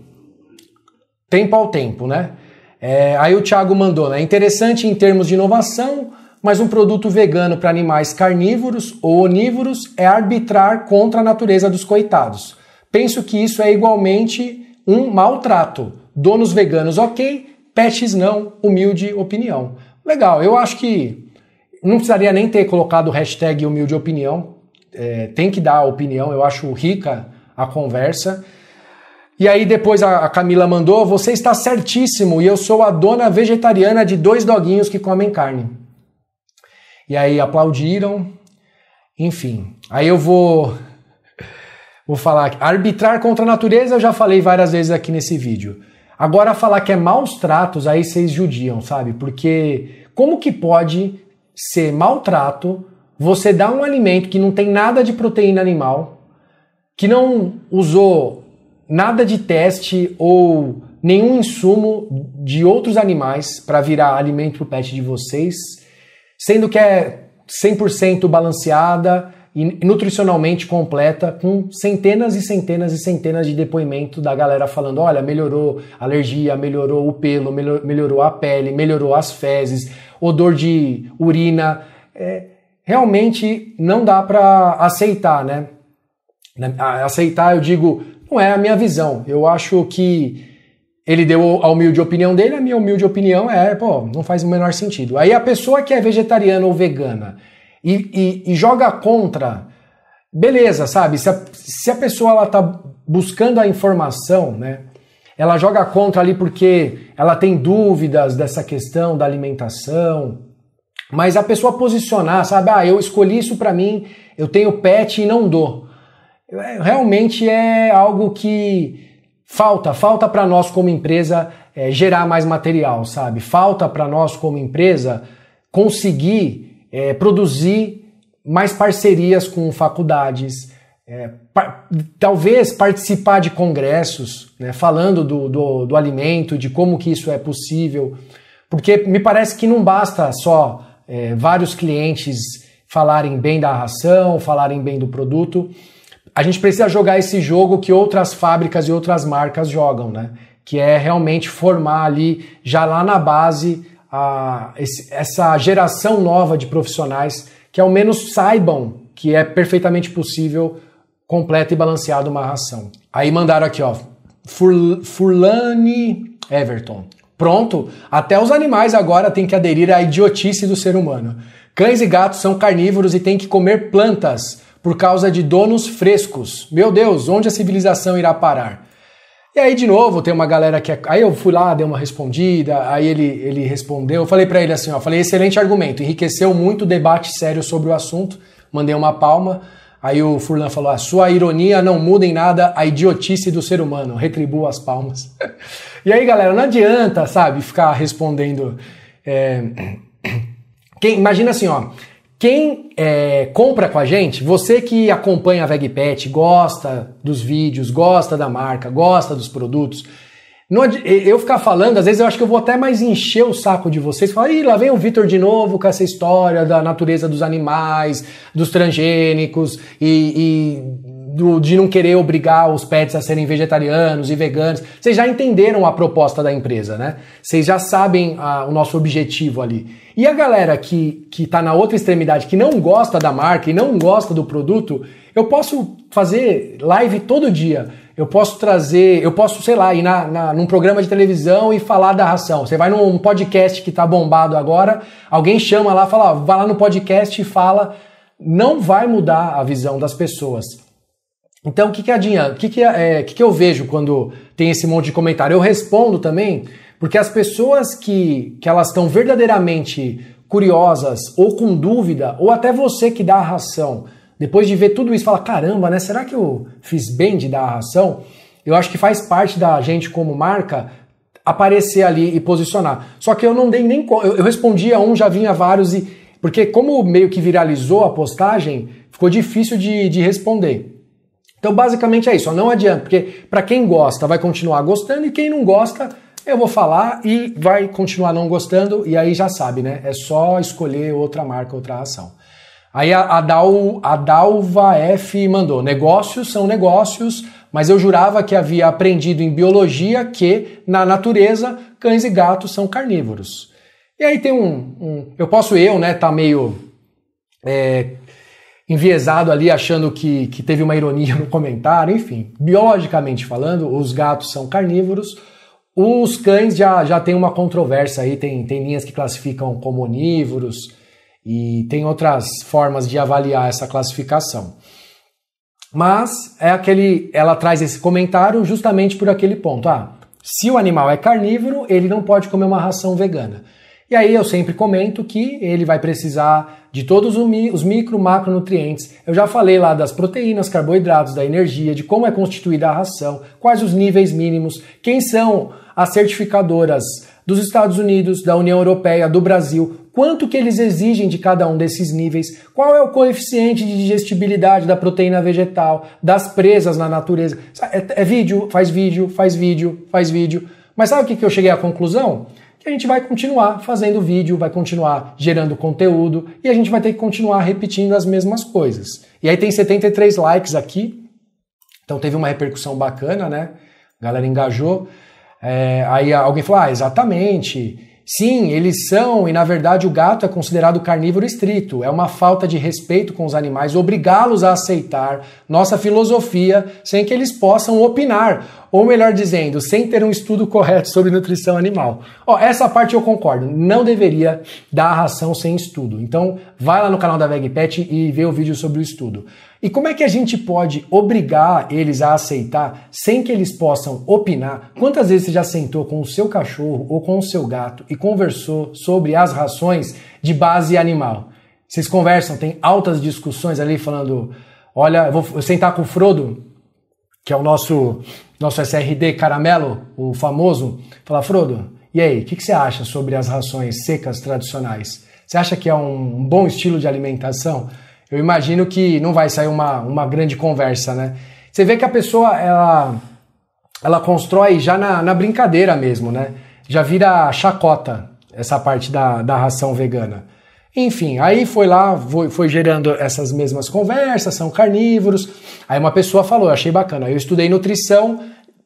tempo ao tempo, né? É, aí o Thiago mandou, né? Interessante em termos de inovação, mas um produto vegano para animais carnívoros ou onívoros é arbitrar contra a natureza dos coitados. Penso que isso é igualmente um maltrato. Donos veganos, ok, pets não, humilde opinião. Legal, eu acho que não precisaria nem ter colocado o hashtag humilde opinião. É, tem que dar a opinião, eu acho rica a conversa. E aí depois a Camila mandou: você está certíssimo e eu sou a dona vegetariana de dois doguinhos que comem carne. E aí aplaudiram. Enfim, aí eu vou vou falar arbitrar contra a natureza, eu já falei várias vezes aqui nesse vídeo. Agora falar que é maus tratos, aí vocês judiam, sabe? Porque como que pode ser maltrato você dar um alimento que não tem nada de proteína animal, que não usou nada de teste ou nenhum insumo de outros animais para virar alimento para o pet de vocês sendo que é 100% balanceada e nutricionalmente completa, com centenas e centenas e centenas de depoimento da galera falando: olha, melhorou a alergia, melhorou o pelo, melhorou a pele, melhorou as fezes, odor de urina. É, realmente não dá para aceitar, né? Aceitar, eu digo, não é a minha visão. Eu acho que ele deu a humilde opinião dele, a minha humilde opinião é, pô, não faz o menor sentido. Aí a pessoa que é vegetariana ou vegana e, e, e joga contra, beleza, sabe? Se a, se a pessoa ela tá buscando a informação, né? Ela joga contra ali porque ela tem dúvidas dessa questão da alimentação, mas a pessoa posicionar, sabe? Ah, eu escolhi isso para mim, eu tenho pet e não dou. É, realmente é algo que falta, falta para nós como empresa é, gerar mais material, sabe? Falta para nós como empresa conseguir é, produzir mais parcerias com faculdades, é, talvez participar de congressos, né, falando do, do, do, alimento, de como que isso é possível, porque me parece que não basta só é, vários clientes falarem bem da ração, falarem bem do produto, a gente precisa jogar esse jogo que outras fábricas e outras marcas jogam, né? Que é realmente formar ali, já lá na base, a, esse, essa geração nova de profissionais que ao menos saibam que é perfeitamente possível completa e balanceada uma ração. Aí mandaram aqui, ó, Fur, Furlane Everton. Pronto, até os animais agora têm que aderir à idiotice do ser humano. Cães e gatos são carnívoros e têm que comer plantas por causa de donos frescos. Meu Deus, onde a civilização irá parar? E aí, de novo, tem uma galera que. É- aí eu fui lá, dei uma respondida, aí ele, ele respondeu. Eu falei para ele assim: ó, falei, excelente argumento, enriqueceu muito o debate sério sobre o assunto, mandei uma palma. Aí o Furlan falou: a sua ironia não muda em nada a idiotice do ser humano, retribua as palmas. e aí, galera, não adianta, sabe, ficar respondendo. É... Quem, imagina assim, ó. Quem é, compra com a gente, você que acompanha a VegPet, gosta dos vídeos, gosta da marca, gosta dos produtos, não, eu ficar falando, às vezes eu acho que eu vou até mais encher o saco de vocês. Falar, ih, lá vem o Vitor de novo com essa história da natureza dos animais, dos transgênicos e, e do, de não querer obrigar os pets a serem vegetarianos e veganos. Vocês já entenderam a proposta da empresa, né? Vocês já sabem a, o nosso objetivo ali. E a galera que, que tá na outra extremidade, que não gosta da marca e não gosta do produto, eu posso fazer live todo dia. Eu posso trazer, eu posso, sei lá, ir na, na, num programa de televisão e falar da ração. Você vai num podcast que tá bombado agora, alguém chama lá, fala, ó, vai lá no podcast e fala. Não vai mudar a visão das pessoas então, o que, que adianta? O que, que, é, é que, que eu vejo quando tem esse monte de comentário? Eu respondo também, porque as pessoas que, que elas estão verdadeiramente curiosas ou com dúvida, ou até você que dá a ração, depois de ver tudo isso, fala: caramba, né? Será que eu fiz bem de dar a ração? Eu acho que faz parte da gente como marca aparecer ali e posicionar. Só que eu não dei nem. Eu, eu respondi a um, já vinha vários, e. Porque como meio que viralizou a postagem, ficou difícil de, de responder. Então, basicamente é isso. Não adianta, porque para quem gosta, vai continuar gostando, e quem não gosta, eu vou falar e vai continuar não gostando, e aí já sabe, né? É só escolher outra marca, outra ação. Aí a, a, Dal, a Dalva F mandou: negócios são negócios, mas eu jurava que havia aprendido em biologia que, na natureza, cães e gatos são carnívoros. E aí tem um. um eu posso eu, né, tá meio. É, enviesado ali, achando que, que teve uma ironia no comentário, enfim. Biologicamente falando, os gatos são carnívoros, os cães já, já tem uma controvérsia aí, tem, tem linhas que classificam como onívoros e tem outras formas de avaliar essa classificação. Mas é aquele, ela traz esse comentário justamente por aquele ponto. Ah, se o animal é carnívoro, ele não pode comer uma ração vegana. E aí eu sempre comento que ele vai precisar de todos os micro macronutrientes. Eu já falei lá das proteínas, carboidratos, da energia, de como é constituída a ração, quais os níveis mínimos, quem são as certificadoras dos Estados Unidos, da União Europeia, do Brasil, quanto que eles exigem de cada um desses níveis, qual é o coeficiente de digestibilidade da proteína vegetal, das presas na natureza. É, é vídeo, faz vídeo, faz vídeo, faz vídeo. Mas sabe o que, que eu cheguei à conclusão? a gente vai continuar fazendo vídeo, vai continuar gerando conteúdo e a gente vai ter que continuar repetindo as mesmas coisas. E aí tem 73 likes aqui, então teve uma repercussão bacana, né? A galera engajou. É, aí alguém falou: ah, exatamente. Sim, eles são, e na verdade o gato é considerado carnívoro estrito. É uma falta de respeito com os animais obrigá-los a aceitar nossa filosofia sem que eles possam opinar ou melhor dizendo, sem ter um estudo correto sobre nutrição animal. Ó, essa parte eu concordo, não deveria dar a ração sem estudo. Então, vai lá no canal da VegPet e vê o vídeo sobre o estudo. E como é que a gente pode obrigar eles a aceitar sem que eles possam opinar? Quantas vezes você já sentou com o seu cachorro ou com o seu gato e conversou sobre as rações de base animal? Vocês conversam, tem altas discussões ali falando: olha, vou sentar com o Frodo, que é o nosso nosso SRD caramelo, o famoso, fala, Frodo, e aí, o que, que, você acha sobre as rações secas tradicionais? Você acha que é um bom estilo de alimentação? Eu imagino que não vai sair uma, uma grande conversa, né? Você vê que a pessoa, ela, ela constrói já na, na brincadeira mesmo, né? Já vira chacota essa parte da, da ração vegana. Enfim, aí foi lá, foi, foi, gerando essas mesmas conversas, são carnívoros. Aí uma pessoa falou, achei bacana, eu estudei nutrição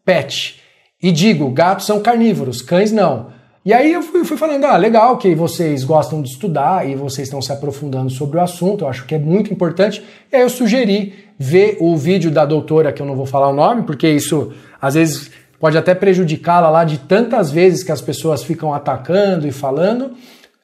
pet e digo, gatos são carnívoros, cães não. E aí eu fui, fui falando, ah, legal que vocês gostam de estudar e vocês estão se aprofundando sobre o assunto, eu acho que é muito importante. E aí eu sugeri ver o vídeo da doutora, que eu não vou falar o nome, porque isso às vezes pode até prejudicá-la lá de tantas vezes que as pessoas ficam atacando e falando.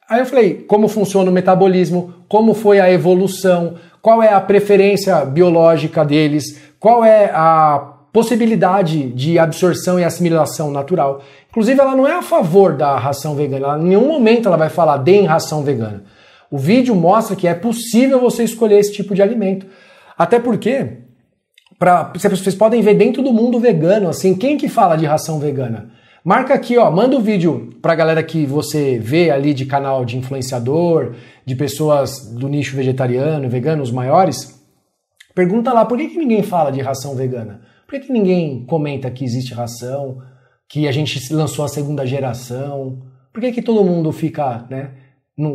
Aí eu falei, como funciona o metabolismo, como foi a evolução, qual é a preferência biológica deles, qual é a possibilidade de absorção e assimilação natural. Inclusive, ela não é a favor da ração vegana, ela, em nenhum momento ela vai falar de ração vegana. O vídeo mostra que é possível você escolher esse tipo de alimento. Até porque, pra, vocês podem ver dentro do mundo vegano, assim, quem que fala de ração vegana? Marca aqui, ó, manda o um vídeo a galera que você vê ali de canal de influenciador, de pessoas do nicho vegetariano, vegano, os maiores. Pergunta lá, por que, que ninguém fala de ração vegana? Por que, que ninguém comenta que existe ração, que a gente lançou a segunda geração? Por que, que todo mundo fica, né?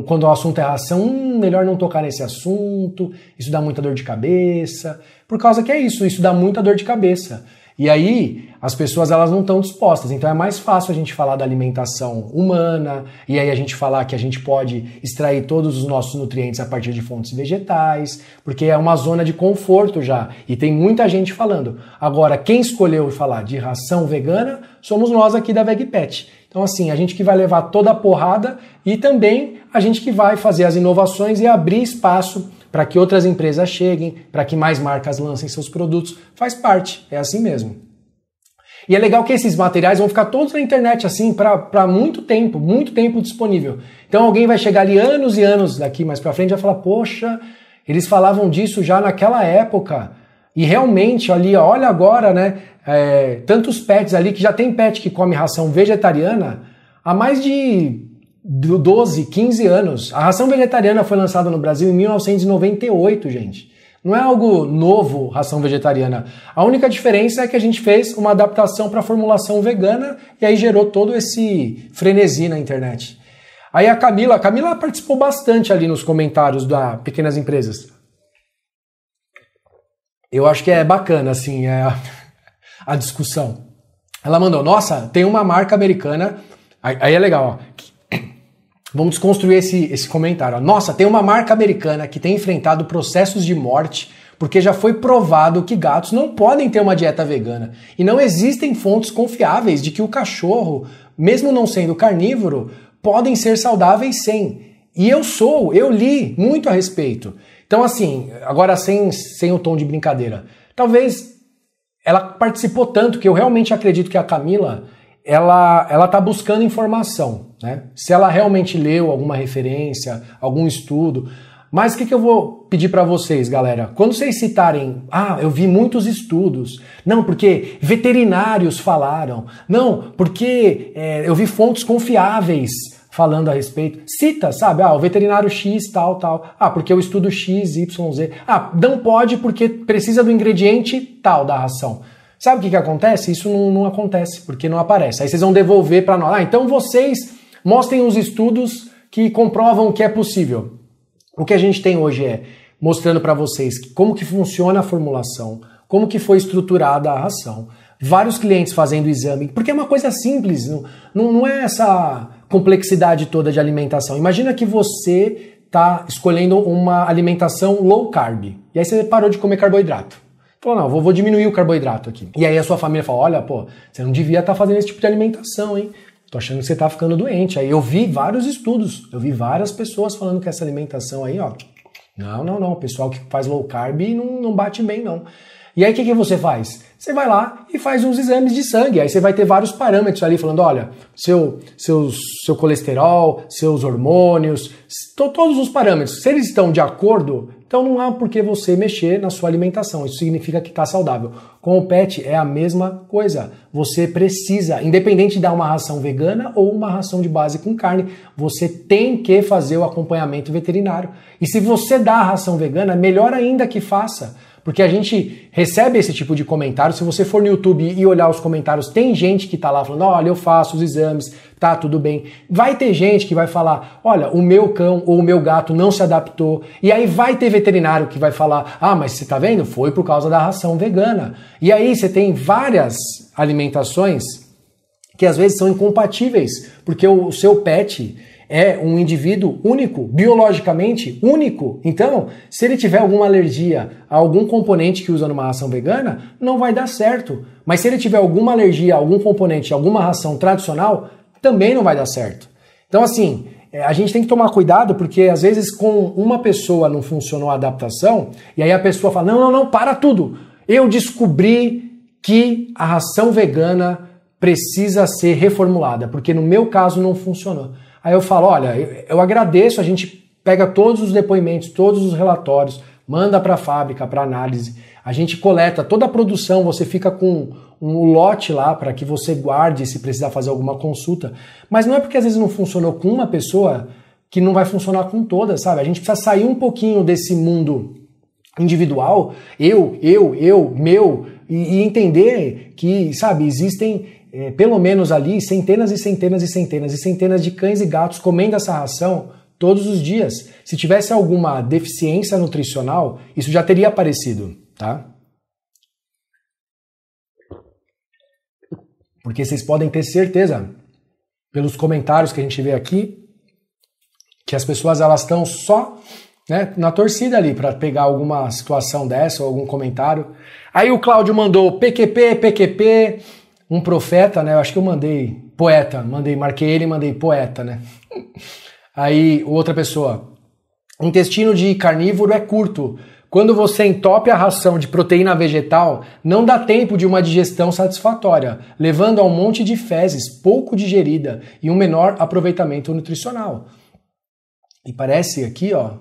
quando o assunto é ração, hum, melhor não tocar nesse assunto, isso dá muita dor de cabeça. Por causa que é isso, isso dá muita dor de cabeça. E aí, as pessoas elas não estão dispostas. Então é mais fácil a gente falar da alimentação humana, e aí a gente falar que a gente pode extrair todos os nossos nutrientes a partir de fontes vegetais, porque é uma zona de conforto já. E tem muita gente falando. Agora, quem escolheu falar de ração vegana somos nós aqui da VegPet. Então, assim, a gente que vai levar toda a porrada e também a gente que vai fazer as inovações e abrir espaço para que outras empresas cheguem, para que mais marcas lancem seus produtos. Faz parte, é assim mesmo. E é legal que esses materiais vão ficar todos na internet, assim, para muito tempo, muito tempo disponível. Então alguém vai chegar ali anos e anos daqui mais para frente e vai falar: Poxa, eles falavam disso já naquela época. E realmente, ali, olha agora, né? É, tantos pets ali que já tem pet que come ração vegetariana há mais de 12, 15 anos. A ração vegetariana foi lançada no Brasil em 1998, gente. Não é algo novo, ração vegetariana. A única diferença é que a gente fez uma adaptação para a formulação vegana e aí gerou todo esse frenesi na internet. Aí a Camila, a Camila participou bastante ali nos comentários da Pequenas Empresas. Eu acho que é bacana, assim, é a, a discussão. Ela mandou, nossa, tem uma marca americana, aí, aí é legal, ó, Vamos desconstruir esse, esse comentário. Nossa, tem uma marca americana que tem enfrentado processos de morte porque já foi provado que gatos não podem ter uma dieta vegana. E não existem fontes confiáveis de que o cachorro, mesmo não sendo carnívoro, podem ser saudáveis sem. E eu sou, eu li muito a respeito. Então, assim, agora sem, sem o tom de brincadeira. Talvez ela participou tanto que eu realmente acredito que a Camila ela ela está buscando informação, né? Se ela realmente leu alguma referência, algum estudo. Mas o que, que eu vou pedir para vocês, galera? Quando vocês citarem, ah, eu vi muitos estudos. Não, porque veterinários falaram. Não, porque é, eu vi fontes confiáveis falando a respeito. Cita, sabe? Ah, o veterinário X, tal, tal. Ah, porque eu estudo X, Y, Z. Ah, não pode porque precisa do ingrediente tal da ração. Sabe o que, que acontece? Isso não, não acontece, porque não aparece. Aí vocês vão devolver para nós. Ah, então vocês mostrem os estudos que comprovam que é possível. O que a gente tem hoje é mostrando para vocês como que funciona a formulação, como que foi estruturada a ração. Vários clientes fazendo exame, porque é uma coisa simples, não, não, não é essa complexidade toda de alimentação. Imagina que você está escolhendo uma alimentação low carb, e aí você parou de comer carboidrato. Falou, não, vou, vou, diminuir o carboidrato aqui. E aí a sua família fala, olha, pô, você não devia estar tá fazendo esse tipo de alimentação, hein? Tô achando que você tá ficando doente. Aí eu vi vários estudos, eu vi várias pessoas falando que essa alimentação aí, ó, não, não, não, o pessoal que faz low carb não, não bate bem, não. E aí o que, que você faz? Você vai lá e faz uns exames de sangue. Aí você vai ter vários parâmetros ali falando: olha, seu, seu seu colesterol, seus hormônios, todos os parâmetros. Se eles estão de acordo, então não há por que você mexer na sua alimentação, isso significa que está saudável. Com o pet é a mesma coisa. Você precisa, independente de dar uma ração vegana ou uma ração de base com carne, você tem que fazer o acompanhamento veterinário. E se você dá a ração vegana, melhor ainda que faça porque a gente recebe esse tipo de comentário. Se você for no YouTube e olhar os comentários, tem gente que tá lá falando: olha, eu faço os exames, tá tudo bem. Vai ter gente que vai falar: olha, o meu cão ou o meu gato não se adaptou. E aí vai ter veterinário que vai falar: ah, mas você tá vendo? Foi por causa da ração vegana. E aí você tem várias alimentações que às vezes são incompatíveis, porque o seu pet é um indivíduo único, biologicamente único. Então, se ele tiver alguma alergia a algum componente que usa numa ração vegana, não vai dar certo. Mas se ele tiver alguma alergia a algum componente, alguma ração tradicional, também não vai dar certo. Então, assim, é, a gente tem que tomar cuidado porque às vezes com uma pessoa não funcionou a adaptação e aí a pessoa fala: não, não, não, para tudo. Eu descobri que a ração vegana precisa ser reformulada, porque no meu caso não funcionou. Aí eu falo, olha, eu agradeço, a gente pega todos os depoimentos, todos os relatórios, manda para a fábrica para análise. A gente coleta toda a produção, você fica com um lote lá para que você guarde se precisar fazer alguma consulta. Mas não é porque às vezes não funcionou com uma pessoa que não vai funcionar com todas, sabe? A gente precisa sair um pouquinho desse mundo individual, eu, eu, eu, meu, e, e entender que, sabe, existem é, pelo menos ali, centenas e centenas e centenas e centenas de cães e gatos comendo essa ração todos os dias. Se tivesse alguma deficiência nutricional, isso já teria aparecido, tá? Porque vocês podem ter certeza, pelos comentários que a gente vê aqui, que as pessoas elas estão só né, na torcida ali para pegar alguma situação dessa ou algum comentário. Aí o Cláudio mandou PQP, PQP, um profeta, né? Eu acho que eu mandei poeta, mandei, marquei ele, mandei poeta, né? Aí outra pessoa, intestino de carnívoro é curto. Quando você entope a ração de proteína vegetal, não dá tempo de uma digestão satisfatória, levando a um monte de fezes pouco digerida e um menor aproveitamento nutricional. E parece aqui, ó,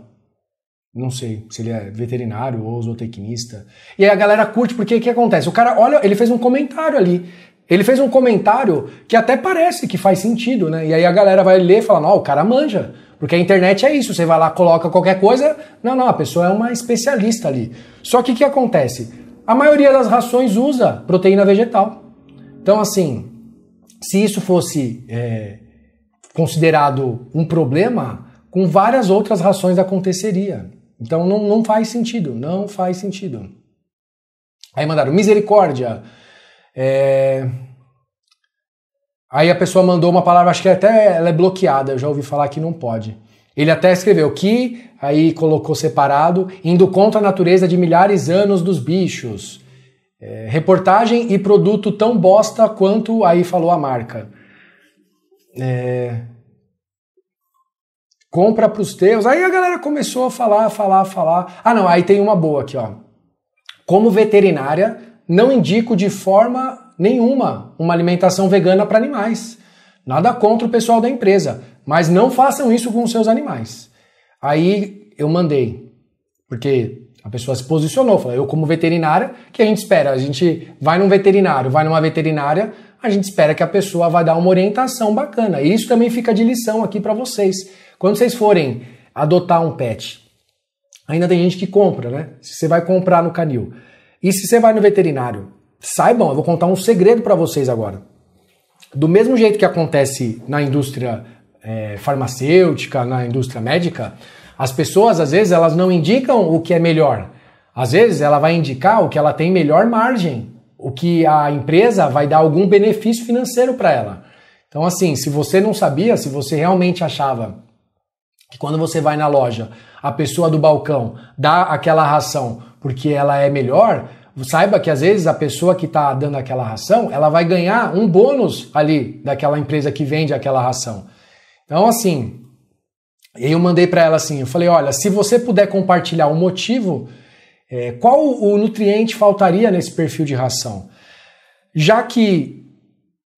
não sei se ele é veterinário ou zootecnista. E aí a galera curte, porque o que acontece? O cara, olha, ele fez um comentário ali. Ele fez um comentário que até parece que faz sentido, né? E aí a galera vai ler e fala: não, o cara manja. Porque a internet é isso, você vai lá, coloca qualquer coisa. Não, não, a pessoa é uma especialista ali. Só que o que acontece? A maioria das rações usa proteína vegetal. Então, assim, se isso fosse é, considerado um problema, com várias outras rações aconteceria. Então não, não faz sentido, não faz sentido. Aí mandaram misericórdia. É... Aí a pessoa mandou uma palavra, acho que até ela é bloqueada, eu já ouvi falar que não pode. Ele até escreveu que, aí colocou separado, indo contra a natureza de milhares de anos dos bichos. É, reportagem e produto tão bosta quanto aí falou a marca. É, compra pros teus. Aí a galera começou a falar, falar, falar. Ah, não, aí tem uma boa aqui, ó. Como veterinária, não indico de forma nenhuma uma alimentação vegana para animais. Nada contra o pessoal da empresa, mas não façam isso com seus animais. Aí eu mandei, porque a pessoa se posicionou, falou: eu como veterinária, que a gente espera, a gente vai num veterinário, vai numa veterinária, a gente espera que a pessoa vai dar uma orientação bacana. E isso também fica de lição aqui para vocês. Quando vocês forem adotar um pet, ainda tem gente que compra, né? Se você vai comprar no canil, e se você vai no veterinário? Saibam, eu vou contar um segredo para vocês agora. Do mesmo jeito que acontece na indústria é, farmacêutica, na indústria médica, as pessoas às vezes elas não indicam o que é melhor. Às vezes ela vai indicar o que ela tem melhor margem, o que a empresa vai dar algum benefício financeiro para ela. Então assim, se você não sabia, se você realmente achava que quando você vai na loja, a pessoa do balcão dá aquela ração porque ela é melhor, saiba que às vezes a pessoa que está dando aquela ração, ela vai ganhar um bônus ali daquela empresa que vende aquela ração. Então, assim, eu mandei para ela assim, eu falei, olha, se você puder compartilhar o motivo, é, qual o nutriente faltaria nesse perfil de ração? Já que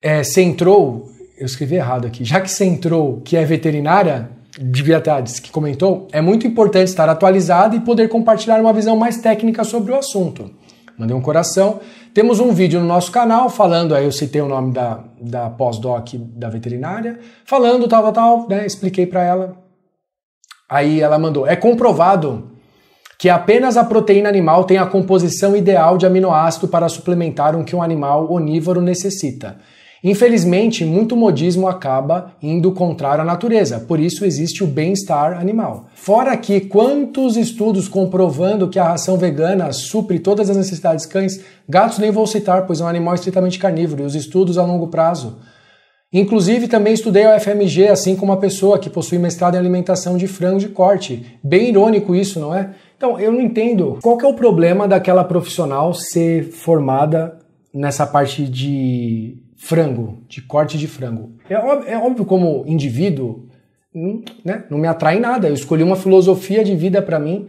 é, você entrou, eu escrevi errado aqui, já que você entrou que é veterinária, de verdades que comentou, é muito importante estar atualizado e poder compartilhar uma visão mais técnica sobre o assunto. Mandei um coração. Temos um vídeo no nosso canal falando, aí eu citei o nome da, da pós-doc da veterinária, falando tal, tal, tal, né? Expliquei para ela. Aí ela mandou: é comprovado que apenas a proteína animal tem a composição ideal de aminoácido para suplementar o um que um animal onívoro necessita. Infelizmente, muito modismo acaba indo contrário à natureza, por isso existe o bem-estar animal. Fora que quantos estudos comprovando que a ração vegana supre todas as necessidades cães, gatos nem vou citar, pois é um animal estritamente carnívoro, e os estudos a longo prazo. Inclusive, também estudei a UFMG, assim como uma pessoa que possui mestrado em alimentação de frango de corte. Bem irônico isso, não é? Então, eu não entendo. Qual que é o problema daquela profissional ser formada nessa parte de frango, de corte de frango. É óbvio, é óbvio como indivíduo, hum, né, não me atrai nada. Eu escolhi uma filosofia de vida para mim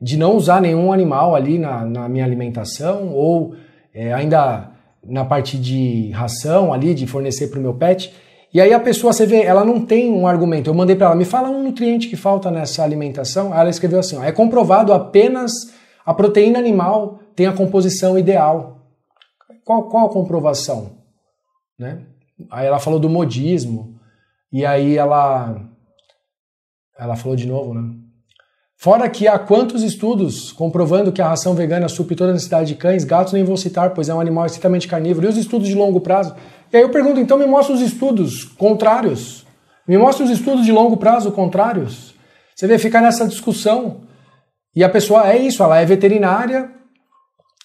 de não usar nenhum animal ali na, na minha alimentação ou é, ainda na parte de ração ali, de fornecer para o meu pet. E aí a pessoa, você vê, ela não tem um argumento. Eu mandei para ela, me fala um nutriente que falta nessa alimentação. ela escreveu assim: ó, é comprovado apenas a proteína animal tem a composição ideal. Qual, qual a comprovação? né? Aí ela falou do modismo, e aí ela ela falou de novo, né? Fora que há quantos estudos comprovando que a ração vegana supre toda a necessidade de cães, gatos nem vou citar, pois é um animal estritamente carnívoro, e os estudos de longo prazo? E aí eu pergunto, então me mostra os estudos contrários. Me mostra os estudos de longo prazo contrários. Você vê, ficar nessa discussão. E a pessoa é isso, ela é veterinária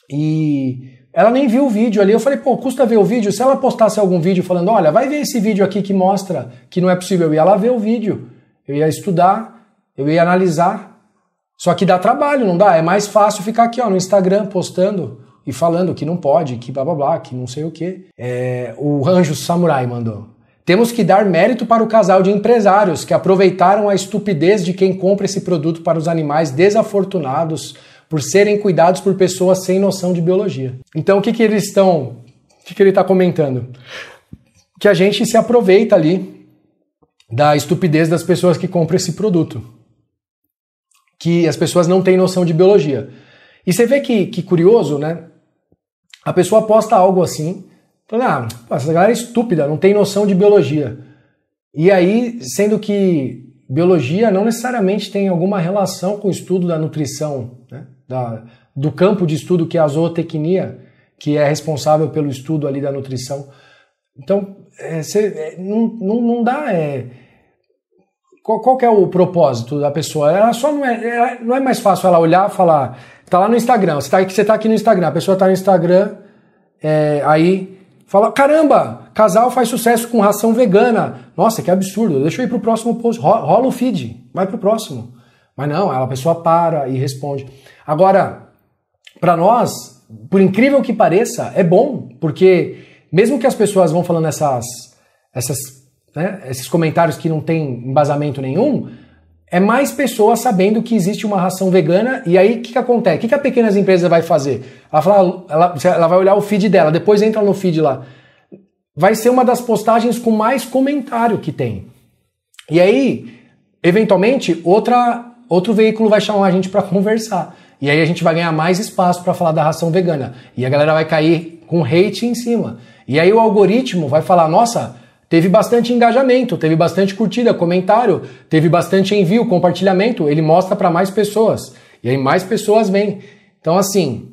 e ela nem viu o vídeo ali. Eu falei, pô, custa ver o vídeo. Se ela postasse algum vídeo falando, olha, vai ver esse vídeo aqui que mostra que não é possível. Eu ia lá ver o vídeo. Eu ia estudar, eu ia analisar. Só que dá trabalho, não dá? É mais fácil ficar aqui ó, no Instagram postando e falando que não pode, que blá blá blá, que não sei o quê. É, o Anjo Samurai mandou. Temos que dar mérito para o casal de empresários que aproveitaram a estupidez de quem compra esse produto para os animais desafortunados por serem cuidados por pessoas sem noção de biologia. Então, o que, que eles estão. O que, que ele está comentando? Que a gente se aproveita ali da estupidez das pessoas que compram esse produto. Que as pessoas não têm noção de biologia. E você vê que, que curioso, né? A pessoa posta algo assim, fala, ah, essa galera é estúpida, não tem noção de biologia. E aí, sendo que biologia não necessariamente tem alguma relação com o estudo da nutrição da, do campo de estudo que é a zootecnia, que é responsável pelo estudo ali da nutrição. Então, é, cê, é, não, não, não dá. É, qual, qual é o propósito da pessoa? Ela só não é, não é mais fácil ela olhar e falar. Tá lá no Instagram, você tá, você tá aqui no Instagram, a pessoa tá no Instagram, é, aí fala: caramba, casal faz sucesso com ração vegana. Nossa, que absurdo, deixa eu ir pro próximo post. Rola o feed, vai pro próximo. Mas não, a pessoa para e responde. Agora, para nós, por incrível que pareça, é bom, porque mesmo que as pessoas vão falando essas, essas, né, esses comentários que não tem embasamento nenhum, é mais pessoas sabendo que existe uma ração vegana. E aí, o que, que acontece? O que, que a pequenas empresa vai fazer? Ela, fala, ela, ela vai olhar o feed dela, depois entra no feed lá. Vai ser uma das postagens com mais comentário que tem. E aí, eventualmente, outra outro veículo vai chamar a gente para conversar. E aí a gente vai ganhar mais espaço para falar da ração vegana. E a galera vai cair com hate em cima. E aí o algoritmo vai falar: nossa, teve bastante engajamento, teve bastante curtida, comentário, teve bastante envio, compartilhamento. Ele mostra para mais pessoas. E aí mais pessoas vêm. Então, assim,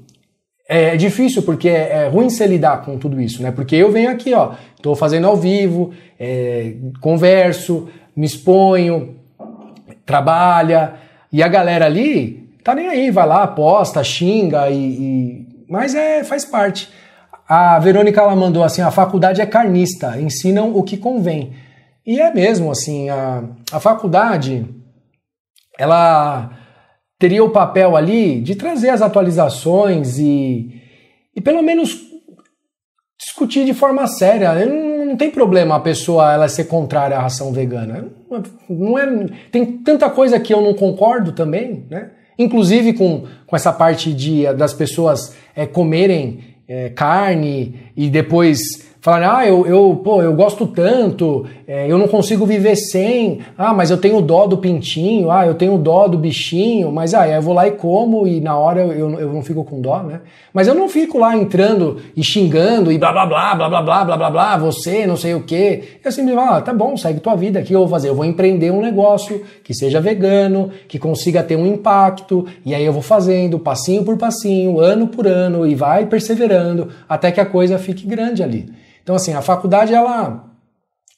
é, é difícil porque é, é ruim se lidar com tudo isso, né? Porque eu venho aqui, ó, tô fazendo ao vivo, é, converso, me exponho, trabalha, e a galera ali tá nem aí, vai lá, aposta, xinga e, e. Mas é faz parte. A Verônica ela mandou assim: a faculdade é carnista, ensinam o que convém. E é mesmo assim, a, a faculdade ela teria o papel ali de trazer as atualizações e, e pelo menos discutir de forma séria. Eu não não tem problema a pessoa ela ser contrária à ração vegana. Não é, tem tanta coisa que eu não concordo também, né? Inclusive com, com essa parte de, das pessoas é, comerem é, carne e depois falarem, ah, eu, eu, pô, eu gosto tanto, é, eu não consigo viver sem, ah, mas eu tenho dó do pintinho, ah, eu tenho dó do bichinho, mas ah, eu vou lá e como e na hora eu, eu, eu não fico com dó, né? Mas eu não fico lá entrando e xingando e blá blá blá blá blá blá blá blá, blá você não sei o quê. Eu sempre falo, ah, tá bom, segue tua vida, o que eu vou fazer? Eu vou empreender um negócio que seja vegano, que consiga ter um impacto, e aí eu vou fazendo passinho por passinho, ano por ano, e vai perseverando até que a coisa fique grande ali. Então, assim, a faculdade, ela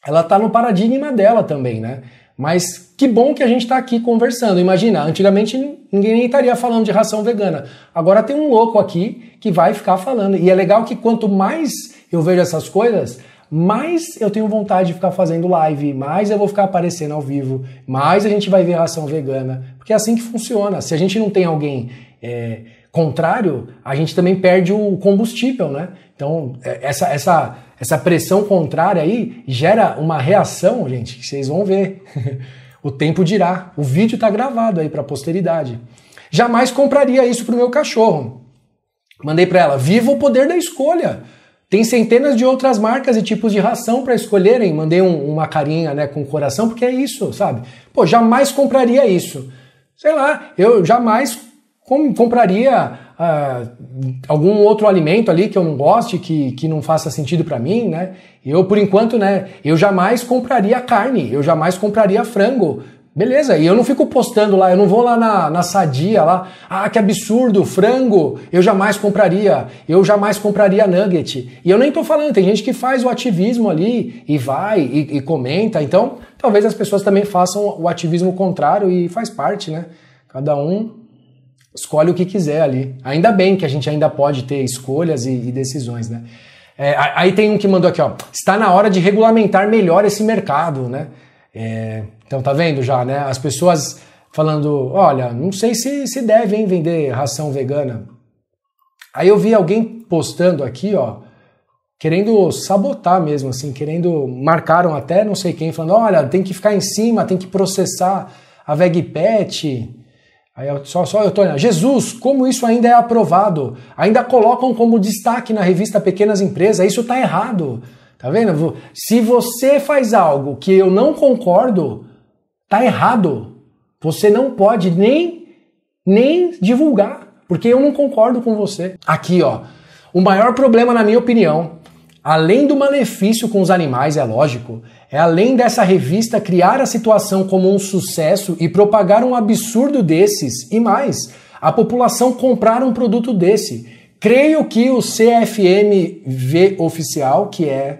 ela está no paradigma dela também, né? Mas que bom que a gente está aqui conversando. Imagina, antigamente ninguém nem estaria falando de ração vegana. Agora tem um louco aqui que vai ficar falando. E é legal que quanto mais eu vejo essas coisas, mais eu tenho vontade de ficar fazendo live, mais eu vou ficar aparecendo ao vivo, mais a gente vai ver ração vegana. Porque é assim que funciona. Se a gente não tem alguém. É contrário, a gente também perde o combustível, né? Então, é, essa, essa, essa pressão contrária aí gera uma reação, gente, que vocês vão ver. o tempo dirá. O vídeo está gravado aí para a posteridade. Jamais compraria isso para o meu cachorro. Mandei para ela: viva o poder da escolha. Tem centenas de outras marcas e tipos de ração para escolherem. Mandei um, uma carinha né, com o coração, porque é isso, sabe? Pô, jamais compraria isso. Sei lá, eu jamais com, compraria ah, algum outro alimento ali que eu não goste, que, que não faça sentido para mim, né? Eu, por enquanto, né, eu jamais compraria carne, eu jamais compraria frango. Beleza, e eu não fico postando lá, eu não vou lá na, na sadia lá, ah, que absurdo, frango, eu jamais compraria, eu jamais compraria nugget. E eu nem tô falando, tem gente que faz o ativismo ali e vai e, e comenta, então talvez as pessoas também façam o ativismo contrário e faz parte, né? Cada um escolhe o que quiser ali. Ainda bem que a gente ainda pode ter escolhas e, e decisões, né? É, aí tem um que mandou aqui, ó. Está na hora de regulamentar melhor esse mercado, né? É, então tá vendo já, né? As pessoas falando, olha, não sei se, se devem vender ração vegana. Aí eu vi alguém postando aqui, ó, querendo sabotar mesmo, assim, querendo marcaram até não sei quem falando, olha, tem que ficar em cima, tem que processar a VegPet. Aí eu, só, só eu tô olhando. Jesus, como isso ainda é aprovado? Ainda colocam como destaque na revista Pequenas Empresas. Isso está errado. Tá vendo? Se você faz algo que eu não concordo, tá errado. Você não pode nem nem divulgar, porque eu não concordo com você. Aqui, ó. O maior problema, na minha opinião, Além do malefício com os animais, é lógico, é além dessa revista criar a situação como um sucesso e propagar um absurdo desses e mais, a população comprar um produto desse. Creio que o CFMV oficial, que é.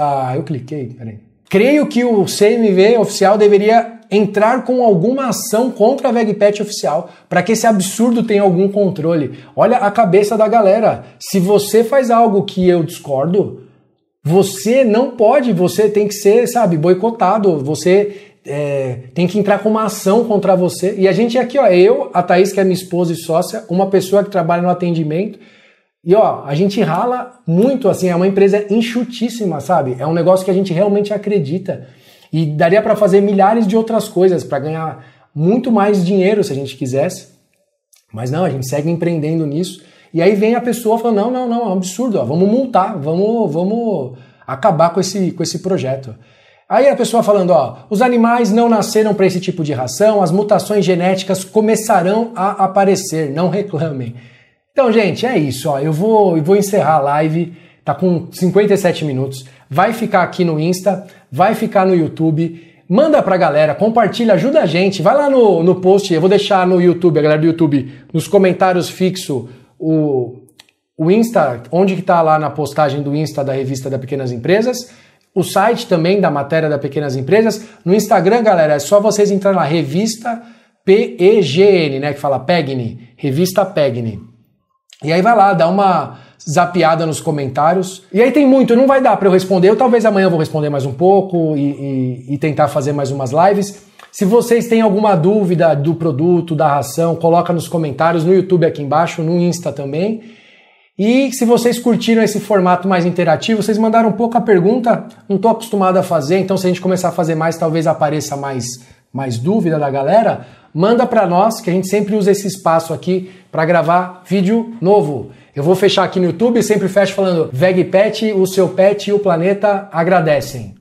Ah, eu cliquei, peraí. Creio que o CMV oficial deveria entrar com alguma ação contra a VegPet oficial para que esse absurdo tenha algum controle. Olha a cabeça da galera. Se você faz algo que eu discordo, você não pode, você tem que ser, sabe, boicotado, você é, tem que entrar com uma ação contra você. E a gente aqui, ó, eu, a Thaís, que é minha esposa e sócia, uma pessoa que trabalha no atendimento, e ó, a gente rala muito assim, é uma empresa enxutíssima, sabe? É um negócio que a gente realmente acredita. E daria para fazer milhares de outras coisas para ganhar muito mais dinheiro se a gente quisesse. Mas não, a gente segue empreendendo nisso. E aí vem a pessoa falando: não, não, não, é um absurdo, ó, vamos multar, vamos, vamos acabar com esse, com esse projeto. Aí a pessoa falando, ó, os animais não nasceram para esse tipo de ração, as mutações genéticas começarão a aparecer, não reclamem. Então, gente, é isso, ó, eu vou, eu vou encerrar a live, tá com 57 minutos vai ficar aqui no Insta, vai ficar no YouTube. Manda pra galera, compartilha, ajuda a gente. Vai lá no, no post, eu vou deixar no YouTube, a galera do YouTube, nos comentários fixo o, o Insta, onde que tá lá na postagem do Insta da revista da Pequenas Empresas o site também da matéria da Pequenas Empresas. No Instagram, galera, é só vocês entrarem lá, revista PEGN, né? Que fala PEGNI, revista PEGNI. E aí vai lá, dá uma, zapeada nos comentários. E aí tem muito, não vai dar para eu responder. Eu talvez amanhã vou responder mais um pouco e, e, e tentar fazer mais umas lives. Se vocês têm alguma dúvida do produto, da ração, coloca nos comentários, no YouTube aqui embaixo, no Insta também. E se vocês curtiram esse formato mais interativo, vocês mandaram pouca pergunta, não estou acostumado a fazer, então se a gente começar a fazer mais, talvez apareça mais, mais dúvida da galera. Manda para nós, que a gente sempre usa esse espaço aqui para gravar vídeo novo. Eu vou fechar aqui no YouTube, e sempre fecho falando VegPet, o seu pet e o planeta agradecem.